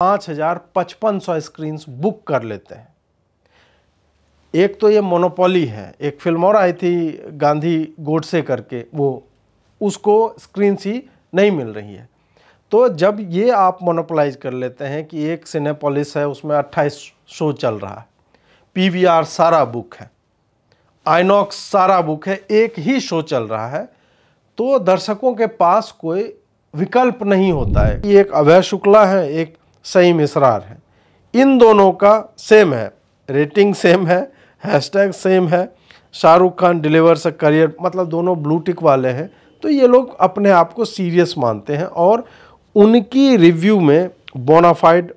पाँच हज़ार पचपन सौ स्क्रीन्स बुक कर लेते हैं एक तो ये मोनोपोली है एक फिल्म और आई थी गांधी गोडसे करके वो उसको स्क्रीन ही नहीं मिल रही है तो जब ये आप मोनोपोलाइज कर लेते हैं कि एक सिनेपोलिस है उसमें अट्ठाईस शो चल रहा है पीवीआर सारा बुक है आइनॉक्स सारा बुक है एक ही शो चल रहा है तो दर्शकों के पास कोई विकल्प नहीं होता है एक अभय शुक्ला है एक सही इसरार है इन दोनों का सेम है रेटिंग सेम है हैशटैग सेम है Shahrukh Khan deliver a career मतलब दोनों ब्लू टिक वाले हैं तो ये लोग अपने आप को सीरियस मानते हैं और उनकी रिव्यू में bonafide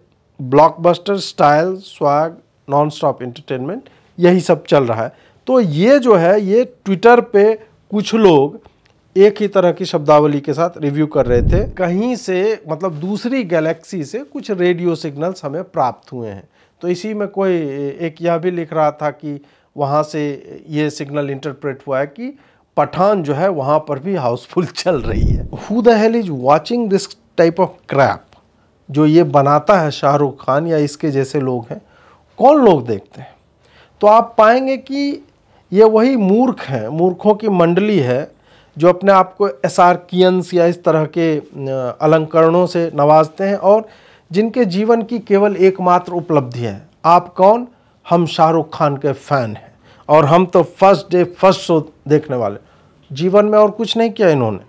blockbuster style swag non stop entertainment यही सब चल रहा है तो ये जो है ये ट्विटर पे कुछ लोग एक ही तरह की शब्दावली के साथ रिव्यू कर रहे थे कहीं से मतलब दूसरी गैलेक्सी से कुछ रेडियो सिग्नल्स हमें प्राप्त हुए हैं तो इसी में कोई एक यह भी लिख रहा था कि वहाँ से ये सिग्नल इंटरप्रेट हुआ है कि पठान जो है वहाँ पर भी हाउसफुल चल रही है who the hell is watching this type of crap जो ये बनाता है शाहरुख खान या इसके जैसे लोग हैं कौन लोग देखते हैं तो आप पाएंगे कि ये वही मूर्ख हैं मूर्खों की मंडली है जो अपने आप को एसारकियंस या इस तरह के अलंकरणों से नवाजते हैं और जिनके जीवन की केवल एकमात्र उपलब्धि है आप कौन हम शाहरुख खान के फ़ैन हैं और हम तो फर्स्ट डे फर्स्ट शो देखने वाले जीवन में और कुछ नहीं किया इन्होंने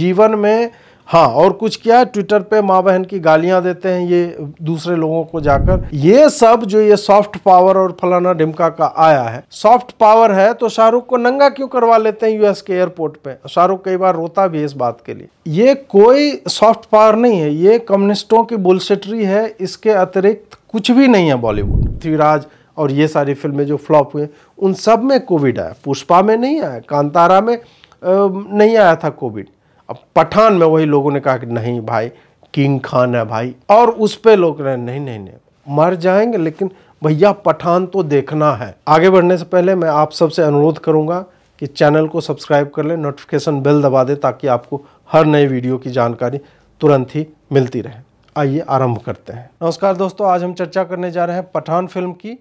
जीवन में हाँ और कुछ क्या है ट्विटर पे माँ बहन की गालियां देते हैं ये दूसरे लोगों को जाकर ये सब जो ये सॉफ्ट पावर और फलाना ढिमका का आया है सॉफ्ट पावर है तो शाहरुख को नंगा क्यों करवा लेते हैं यूएस के एयरपोर्ट पे शाहरुख कई बार रोता भी है इस बात के लिए ये कोई सॉफ्ट पावर नहीं है ये कम्युनिस्टों की बुलसेटरी है इसके अतिरिक्त कुछ भी नहीं है बॉलीवुड पृथ्वीराज और ये सारी फिल्में जो फ्लॉप हुई उन सब में कोविड आया पुष्पा में नहीं आया कांतारा में नहीं आया था कोविड अब पठान में वही लोगों ने कहा कि नहीं भाई किंग खान है भाई और उस पर लोग रहे नहीं नहीं नहीं मर जाएंगे लेकिन भैया पठान तो देखना है आगे बढ़ने से पहले मैं आप सबसे अनुरोध करूँगा कि चैनल को सब्सक्राइब कर लें नोटिफिकेशन बेल दबा दें ताकि आपको हर नए वीडियो की जानकारी तुरंत ही मिलती रहे आइए आरंभ करते हैं नमस्कार दोस्तों आज हम चर्चा करने जा रहे हैं पठान फिल्म की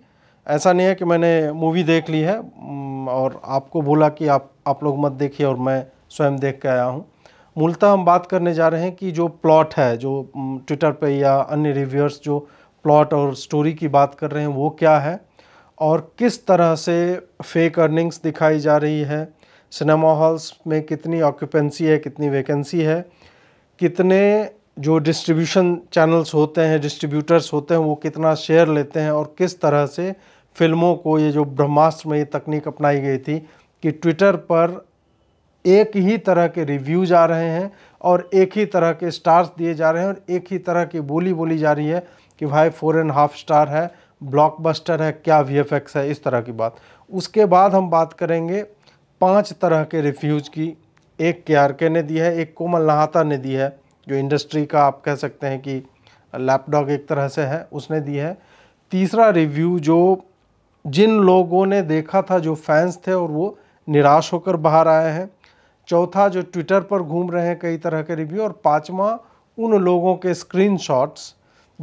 ऐसा नहीं है कि मैंने मूवी देख ली है और आपको बोला कि आप आप लोग मत देखिए और मैं स्वयं देख के आया हूँ मूलतः हम बात करने जा रहे हैं कि जो प्लॉट है जो ट्विटर पे या अन्य रिव्यूअर्स जो प्लॉट और स्टोरी की बात कर रहे हैं वो क्या है और किस तरह से फेक अर्निंग्स दिखाई जा रही है सिनेमा हॉल्स में कितनी ऑक्यूपेंसी है कितनी वैकेंसी है कितने जो डिस्ट्रीब्यूशन चैनल्स होते हैं डिस्ट्रीब्यूटर्स होते हैं वो कितना शेयर लेते हैं और किस तरह से फिल्मों को ये जो ब्रह्मास्त्र में ये तकनीक अपनाई गई थी कि ट्विटर पर एक ही तरह के रिव्यूज आ रहे हैं और एक ही तरह के स्टार्स दिए जा रहे हैं और एक ही तरह की बोली बोली जा रही है कि भाई फोर एंड हाफ स्टार है ब्लॉकबस्टर है क्या वी है इस तरह की बात उसके बाद हम बात करेंगे पांच तरह के रिव्यूज़ की एक के आर के ने दी है एक कोमल नहाता ने दी है जो इंडस्ट्री का आप कह सकते हैं कि लैपटॉप एक तरह से है उसने दी है तीसरा रिव्यू जो जिन लोगों ने देखा था जो फैंस थे और वो निराश होकर बाहर आए हैं चौथा जो ट्विटर पर घूम रहे हैं कई तरह के रिव्यू और पाँचवा उन लोगों के स्क्रीनशॉट्स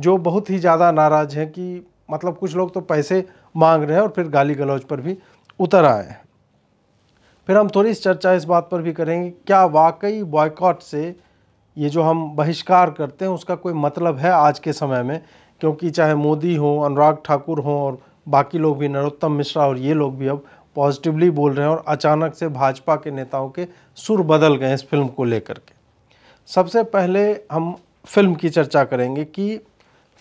जो बहुत ही ज़्यादा नाराज़ हैं कि मतलब कुछ लोग तो पैसे मांग रहे हैं और फिर गाली गलौज पर भी उतर आए हैं फिर हम थोड़ी सी चर्चा इस बात पर भी करेंगे क्या वाकई बॉयकॉट से ये जो हम बहिष्कार करते हैं उसका कोई मतलब है आज के समय में क्योंकि चाहे मोदी हो अनुराग ठाकुर हो और बाकी लोग भी नरोत्तम मिश्रा और ये लोग भी अब पॉजिटिवली बोल रहे हैं और अचानक से भाजपा के नेताओं के सुर बदल गए इस फिल्म को लेकर के सबसे पहले हम फिल्म की चर्चा करेंगे कि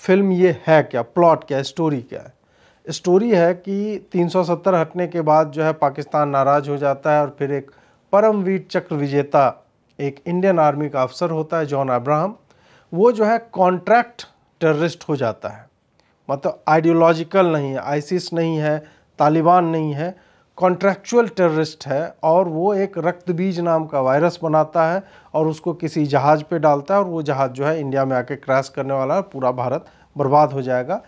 फिल्म ये है क्या प्लॉट क्या स्टोरी क्या है स्टोरी है कि 370 हटने के बाद जो है पाकिस्तान नाराज़ हो जाता है और फिर एक परमवीर चक्र विजेता एक इंडियन आर्मी का अफसर होता है जॉन अब्राहम वो जो है कॉन्ट्रैक्ट टेररिस्ट हो जाता है मतलब आइडियोलॉजिकल नहीं है आइसिस नहीं है तालिबान नहीं है कॉन्ट्रैक्चुअल टेररिस्ट है और वो एक रक्त बीज नाम का वायरस बनाता है और उसको किसी जहाज़ पे डालता है और वो जहाज़ जो है इंडिया में आके क्रैश करने वाला है पूरा भारत बर्बाद हो जाएगा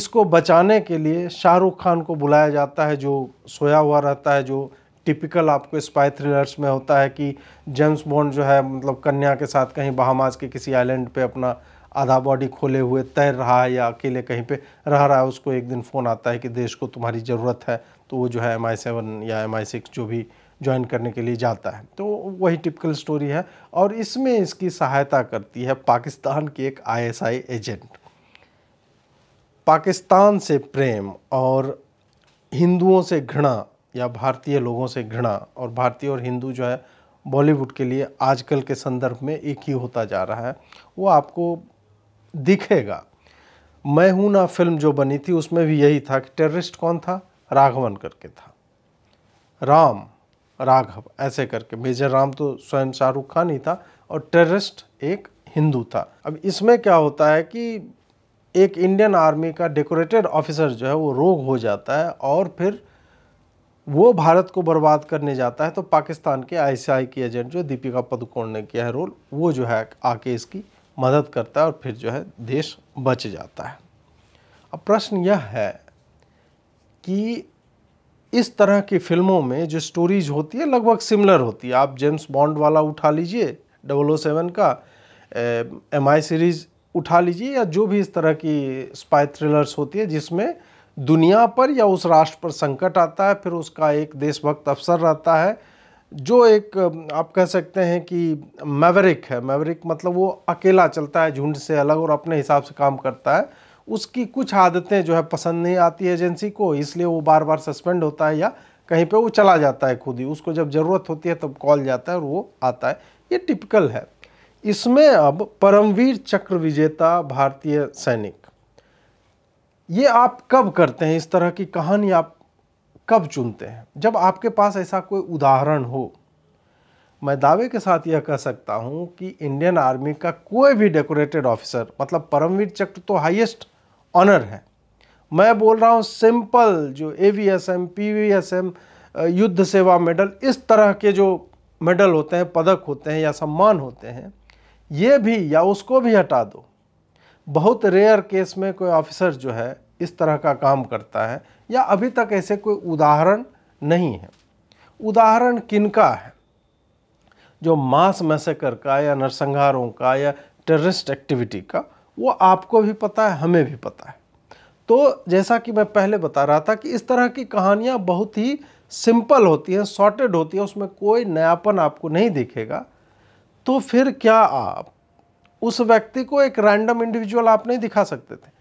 इसको बचाने के लिए शाहरुख खान को बुलाया जाता है जो सोया हुआ रहता है जो टिपिकल आपको स्पाई थ्रिलर्स में होता है कि जेम्स बॉन्ड जो है मतलब कन्या के साथ कहीं बहामाज के किसी आइलैंड पे अपना आधा बॉडी खोले हुए तैर रहा है या अकेले कहीं पे रह रहा है उसको एक दिन फ़ोन आता है कि देश को तुम्हारी ज़रूरत है तो वो जो है एम आई सेवन या एम आई सिक्स जो भी ज्वाइन करने के लिए जाता है तो वही टिपिकल स्टोरी है और इसमें इसकी सहायता करती है पाकिस्तान की एक आईएसआई एजेंट पाकिस्तान से प्रेम और हिंदुओं से घृणा या भारतीय लोगों से घृणा और भारतीय और हिंदू जो है बॉलीवुड के लिए आजकल के संदर्भ में एक ही होता जा रहा है वो आपको दिखेगा मैं हूं ना फिल्म जो बनी थी उसमें भी यही था कि टेररिस्ट कौन था राघवन करके था राम राघव ऐसे करके मेजर राम तो स्वयं शाहरुख खान ही था और टेररिस्ट एक हिंदू था अब इसमें क्या होता है कि एक इंडियन आर्मी का डेकोरेटेड ऑफिसर जो है वो रोग हो जाता है और फिर वो भारत को बर्बाद करने जाता है तो पाकिस्तान के आईसीआई की एजेंट जो दीपिका पदुकोण ने किया है रोल वो जो है आके इसकी मदद करता है और फिर जो है देश बच जाता है अब प्रश्न यह है कि इस तरह की फिल्मों में जो स्टोरीज होती है लगभग सिमिलर होती है आप जेम्स बॉन्ड वाला उठा लीजिए डबल ओ सेवन का एम आई सीरीज़ उठा लीजिए या जो भी इस तरह की स्पाई थ्रिलर्स होती है जिसमें दुनिया पर या उस राष्ट्र पर संकट आता है फिर उसका एक देशभक्त अफसर रहता है जो एक आप कह सकते हैं कि मैवरिक है मैवरिक मतलब वो अकेला चलता है झुंड से अलग और अपने हिसाब से काम करता है उसकी कुछ आदतें जो है पसंद नहीं आती है एजेंसी को इसलिए वो बार बार सस्पेंड होता है या कहीं पे वो चला जाता है खुद ही उसको जब ज़रूरत होती है तब कॉल जाता है और वो आता है ये टिपिकल है इसमें अब परमवीर चक्र विजेता भारतीय सैनिक ये आप कब करते हैं इस तरह की कहानी आप कब चुनते हैं जब आपके पास ऐसा कोई उदाहरण हो मैं दावे के साथ यह कह सकता हूँ कि इंडियन आर्मी का कोई भी डेकोरेटेड ऑफिसर मतलब परमवीर चक्र तो हाईएस्ट ऑनर है मैं बोल रहा हूँ सिंपल जो A V S M P V S M Yudh Seva medal इस तरह के जो मेडल होते हैं पदक होते हैं या सम्मान होते हैं ये भी या उसको भी हटा दो बहुत रेयर केस में कोई ऑफिसर जो है इस तरह का काम करता है या अभी तक ऐसे कोई उदाहरण नहीं है उदाहरण किनका है जो मास मैसेकर का या नरसंहारों का या टेररिस्ट एक्टिविटी का वो आपको भी पता है हमें भी पता है तो जैसा कि मैं पहले बता रहा था कि इस तरह की कहानियाँ बहुत ही सिंपल होती हैं शॉर्टेड होती हैं उसमें कोई नयापन आपको नहीं दिखेगा तो फिर क्या आप उस व्यक्ति को एक रैंडम इंडिविजुअल आप नहीं दिखा सकते थे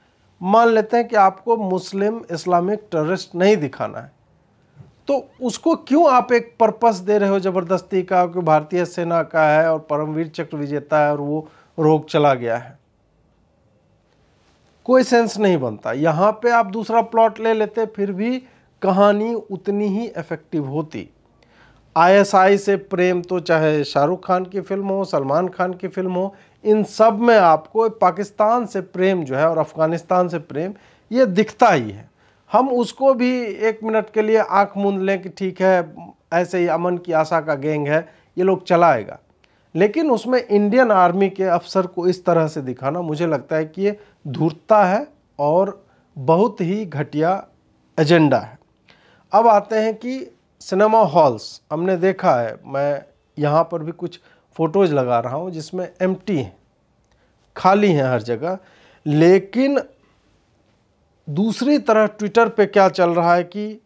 मान लेते हैं कि आपको मुस्लिम इस्लामिक टेररिस्ट नहीं दिखाना है तो उसको क्यों आप एक पर्पस दे रहे हो ज़बरदस्ती का कि भारतीय सेना का है और परमवीर चक्र विजेता है और वो रोग चला गया है कोई सेंस नहीं बनता यहाँ पे आप दूसरा प्लॉट ले लेते फिर भी कहानी उतनी ही इफ़ेक्टिव होती आईएसआई से प्रेम तो चाहे शाहरुख खान की फिल्म हो सलमान खान की फिल्म हो इन सब में आपको पाकिस्तान से प्रेम जो है और अफ़गानिस्तान से प्रेम ये दिखता ही है हम उसको भी एक मिनट के लिए आंख मूंद लें कि ठीक है ऐसे ही अमन की आशा का गैंग है ये लोग चलाएगा लेकिन उसमें इंडियन आर्मी के अफसर को इस तरह से दिखाना मुझे लगता है कि ये धूर्तता है और बहुत ही घटिया एजेंडा है अब आते हैं कि सिनेमा हॉल्स हमने देखा है मैं यहाँ पर भी कुछ फ़ोटोज़ लगा रहा हूँ जिसमें एम हैं खाली हैं हर जगह लेकिन दूसरी तरह ट्विटर पे क्या चल रहा है कि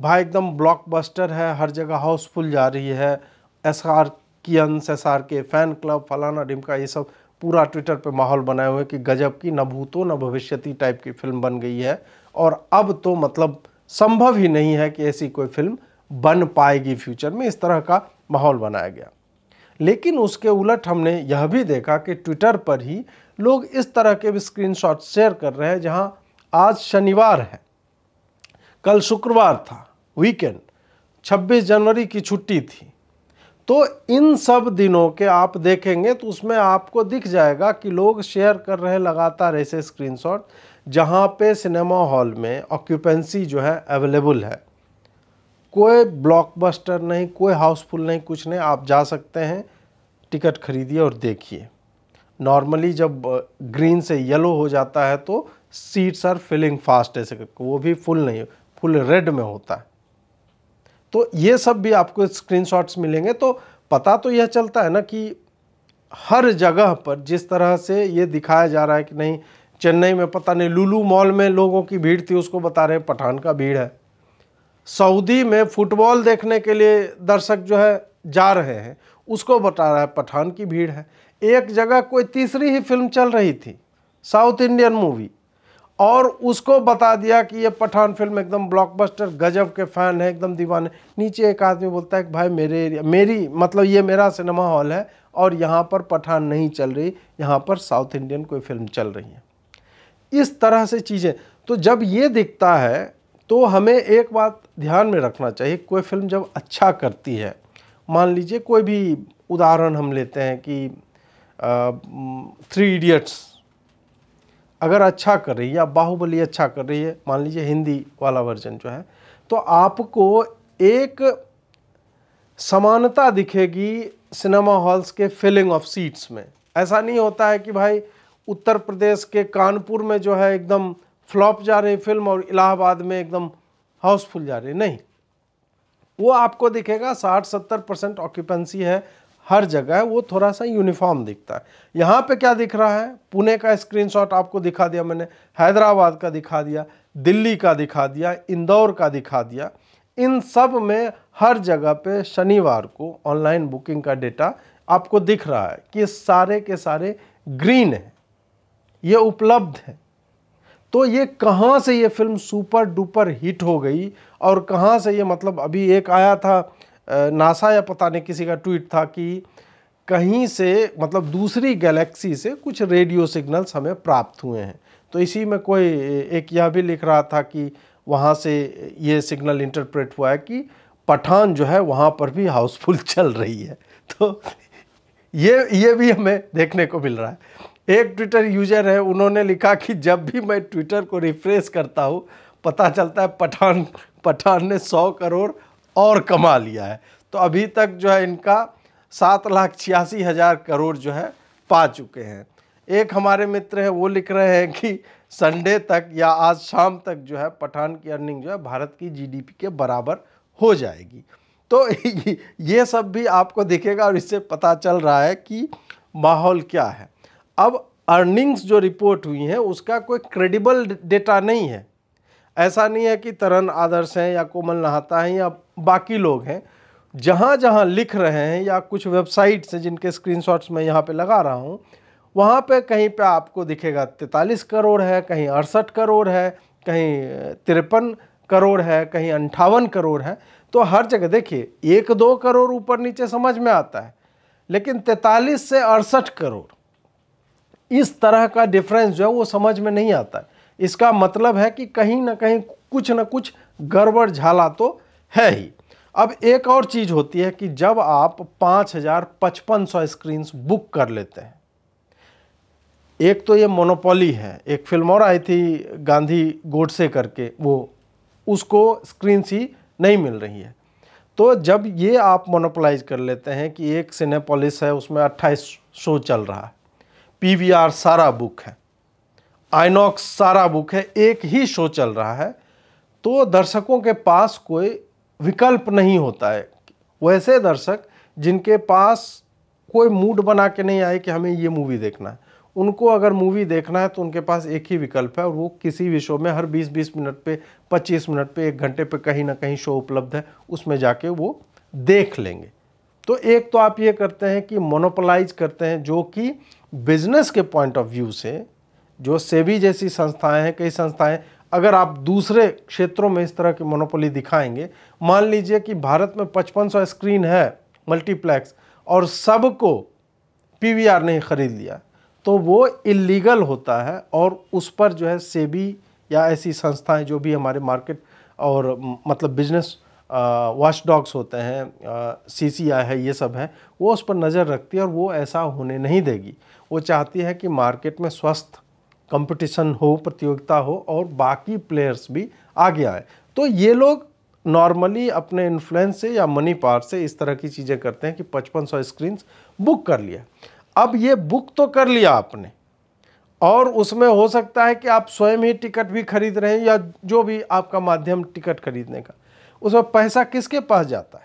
भाई एकदम ब्लॉकबस्टर है हर जगह हाउसफुल जा रही है S SRKians S R K fan club फलाना डिमका ये सब पूरा ट्विटर पे माहौल बनाए हुए कि गजब की न भूतो न भविष्यती टाइप की फिल्म बन गई है और अब तो मतलब संभव ही नहीं है कि ऐसी कोई फिल्म बन पाएगी फ्यूचर में इस तरह का माहौल बनाया गया लेकिन उसके उलट हमने यह भी देखा कि ट्विटर पर ही लोग इस तरह के भी स्क्रीन शेयर कर रहे हैं जहाँ आज शनिवार है कल शुक्रवार था वीकेंड 26 जनवरी की छुट्टी थी तो इन सब दिनों के आप देखेंगे तो उसमें आपको दिख जाएगा कि लोग शेयर कर रहे लगातार ऐसे स्क्रीनशॉट जहाँ पे सिनेमा हॉल में ऑक्यूपेंसी जो है अवेलेबल है कोई ब्लॉकबस्टर नहीं कोई हाउसफुल नहीं कुछ नहीं आप जा सकते हैं टिकट खरीदिए और देखिए नॉर्मली जब ग्रीन से येलो हो जाता है तो सीट्स आर फिलिंग फास्ट ऐसे वो भी फुल नहीं फुल रेड में होता है तो ये सब भी आपको स्क्रीनशॉट्स मिलेंगे तो पता तो यह चलता है ना कि हर जगह पर जिस तरह से ये दिखाया जा रहा है कि नहीं चेन्नई में पता नहीं लुलू मॉल में लोगों की भीड़ थी उसको बता रहे हैं पठान का भीड़ है सऊदी में फुटबॉल देखने के लिए दर्शक जो है जा रहे हैं उसको बता रहा है पठान की भीड़ है एक जगह कोई तीसरी ही फिल्म चल रही थी साउथ इंडियन मूवी और उसको बता दिया कि ये पठान फिल्म एकदम ब्लॉकबस्टर गजब के फ़ैन है एकदम दीवाने नीचे एक आदमी बोलता है कि भाई मेरे एरिया मेरी मतलब ये मेरा सिनेमा हॉल है और यहाँ पर पठान नहीं चल रही यहाँ पर साउथ इंडियन कोई फिल्म चल रही है इस तरह से चीज़ें तो जब ये दिखता है तो हमें एक बात ध्यान में रखना चाहिए कोई फिल्म जब अच्छा करती है मान लीजिए कोई भी उदाहरण हम लेते हैं कि आ, थ्री इडियट्स अगर अच्छा कर रही है या बाहुबली अच्छा कर रही है मान लीजिए हिंदी वाला वर्जन जो है तो आपको एक समानता दिखेगी सिनेमा हॉल्स के फिलिंग ऑफ सीट्स में ऐसा नहीं होता है कि भाई उत्तर प्रदेश के कानपुर में जो है एकदम फ्लॉप जा रही फिल्म और इलाहाबाद में एकदम हाउसफुल जा रही नहीं वो आपको दिखेगा साठ सत्तर परसेंट ऑक्यूपेंसी है हर जगह वो थोड़ा सा यूनिफॉर्म दिखता है यहाँ पे क्या दिख रहा है पुणे का स्क्रीनशॉट आपको दिखा दिया मैंने हैदराबाद का दिखा दिया दिल्ली का दिखा दिया इंदौर का दिखा दिया इन सब में हर जगह पे शनिवार को ऑनलाइन बुकिंग का डेटा आपको दिख रहा है कि सारे के सारे ग्रीन है ये उपलब्ध है तो ये कहाँ से ये फिल्म सुपर डुपर हिट हो गई और कहाँ से ये मतलब अभी एक आया था नासा या पता नहीं किसी का ट्वीट था कि कहीं से मतलब दूसरी गैलेक्सी से कुछ रेडियो सिग्नल्स हमें प्राप्त हुए हैं तो इसी में कोई एक यह भी लिख रहा था कि वहाँ से ये सिग्नल इंटरप्रेट हुआ है कि पठान जो है वहाँ पर भी हाउसफुल चल रही है तो ये ये भी हमें देखने को मिल रहा है एक ट्विटर यूजर है उन्होंने लिखा कि जब भी मैं ट्विटर को रिफ्रेश करता हूँ पता चलता है पठान पठान ने सौ करोड़ और कमा लिया है तो अभी तक जो है इनका सात लाख छियासी हज़ार करोड़ जो है पा चुके हैं एक हमारे मित्र हैं वो लिख रहे हैं कि संडे तक या आज शाम तक जो है पठान की अर्निंग जो है भारत की जीडीपी के बराबर हो जाएगी तो ये सब भी आपको दिखेगा और इससे पता चल रहा है कि माहौल क्या है अब अर्निंग्स जो रिपोर्ट हुई हैं उसका कोई क्रेडिबल डेटा नहीं है ऐसा नहीं है कि तरन आदर्श हैं या कोमल नहाता हैं या बाकी लोग हैं जहाँ जहाँ लिख रहे हैं या कुछ वेबसाइट्स हैं जिनके स्क्रीनशॉट्स मैं यहाँ पे लगा रहा हूँ वहाँ पे कहीं पे आपको दिखेगा तैंतालीस करोड़ है कहीं अड़सठ करोड़ है कहीं तिरपन करोड़ है कहीं अंठावन करोड़ है तो हर जगह देखिए एक दो करोड़ ऊपर नीचे समझ में आता है लेकिन तैंतालीस से अड़सठ करोड़ इस तरह का डिफरेंस जो है वो समझ में नहीं आता है इसका मतलब है कि कहीं ना कहीं कुछ ना कुछ गड़बड़ झाला तो है ही अब एक और चीज़ होती है कि जब आप पाँच हज़ार पचपन सौ स्क्रीन्स बुक कर लेते हैं एक तो ये मोनोपोली है एक फिल्म और आई थी गांधी गोडसे करके वो उसको स्क्रीन्स ही नहीं मिल रही है तो जब ये आप मोनोपोलाइज कर लेते हैं कि एक सिनेपोलिस है उसमें अट्ठाईस शो चल रहा है पीवीआर सारा बुक है आइनॉक्स सारा बुक है एक ही शो चल रहा है तो दर्शकों के पास कोई विकल्प नहीं होता है वैसे दर्शक जिनके पास कोई मूड बना के नहीं आए कि हमें ये मूवी देखना है उनको अगर मूवी देखना है तो उनके पास एक ही विकल्प है और वो किसी भी शो में हर 20-20 मिनट पे 25 मिनट पे एक घंटे पे कहीं ना कहीं शो उपलब्ध है उसमें जाके वो देख लेंगे तो एक तो आप ये करते हैं कि मोनोपोलाइज करते हैं जो कि बिजनेस के पॉइंट ऑफ व्यू से जो सेबी जैसी संस्थाएं हैं कई संस्थाएं अगर आप दूसरे क्षेत्रों में इस तरह की मोनोपोली दिखाएंगे मान लीजिए कि भारत में 5500 स्क्रीन है मल्टीप्लेक्स और सबको पीवीआर ने ख़रीद लिया तो वो इलीगल होता है और उस पर जो है सेबी या ऐसी संस्थाएं जो भी हमारे मार्केट और मतलब बिजनेस वॉश डॉग्स होते हैं सी सी आई है ये सब हैं वो उस पर नज़र रखती है और वो ऐसा होने नहीं देगी वो चाहती है कि मार्केट में स्वस्थ कंपटीशन हो प्रतियोगिता हो और बाकी प्लेयर्स भी आ गया है तो ये लोग नॉर्मली अपने इन्फ्लुएंस से या मनी पावर से इस तरह की चीज़ें करते हैं कि पचपन सौ स्क्रीन्स बुक कर लिया अब ये बुक तो कर लिया आपने और उसमें हो सकता है कि आप स्वयं ही टिकट भी खरीद रहे हैं या जो भी आपका माध्यम टिकट खरीदने का उसमें पैसा किसके पास जाता है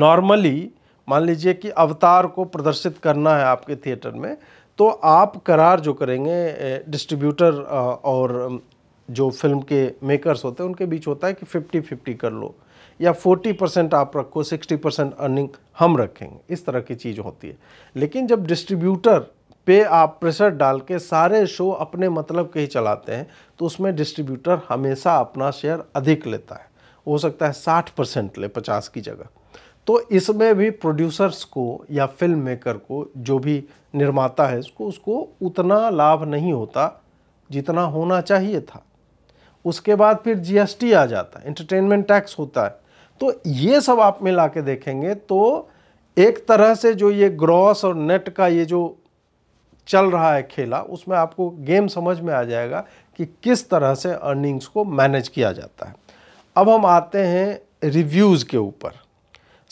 नॉर्मली मान लीजिए कि अवतार को प्रदर्शित करना है आपके थिएटर में तो आप करार जो करेंगे डिस्ट्रीब्यूटर और जो फिल्म के मेकर्स होते हैं उनके बीच होता है कि फिफ्टी फिफ्टी कर लो या 40 परसेंट आप रखो 60 परसेंट अर्निंग हम रखेंगे इस तरह की चीज़ होती है लेकिन जब डिस्ट्रीब्यूटर पे आप प्रेशर डाल के सारे शो अपने मतलब के ही चलाते हैं तो उसमें डिस्ट्रीब्यूटर हमेशा अपना शेयर अधिक लेता है हो सकता है 60 परसेंट ले 50 की जगह तो इसमें भी प्रोड्यूसर्स को या फिल्म मेकर को जो भी निर्माता है उसको उसको उतना लाभ नहीं होता जितना होना चाहिए था उसके बाद फिर जीएसटी आ जाता है एंटरटेनमेंट टैक्स होता है तो ये सब आप मिला के देखेंगे तो एक तरह से जो ये ग्रॉस और नेट का ये जो चल रहा है खेला उसमें आपको गेम समझ में आ जाएगा कि किस तरह से अर्निंग्स को मैनेज किया जाता है अब हम आते हैं रिव्यूज़ के ऊपर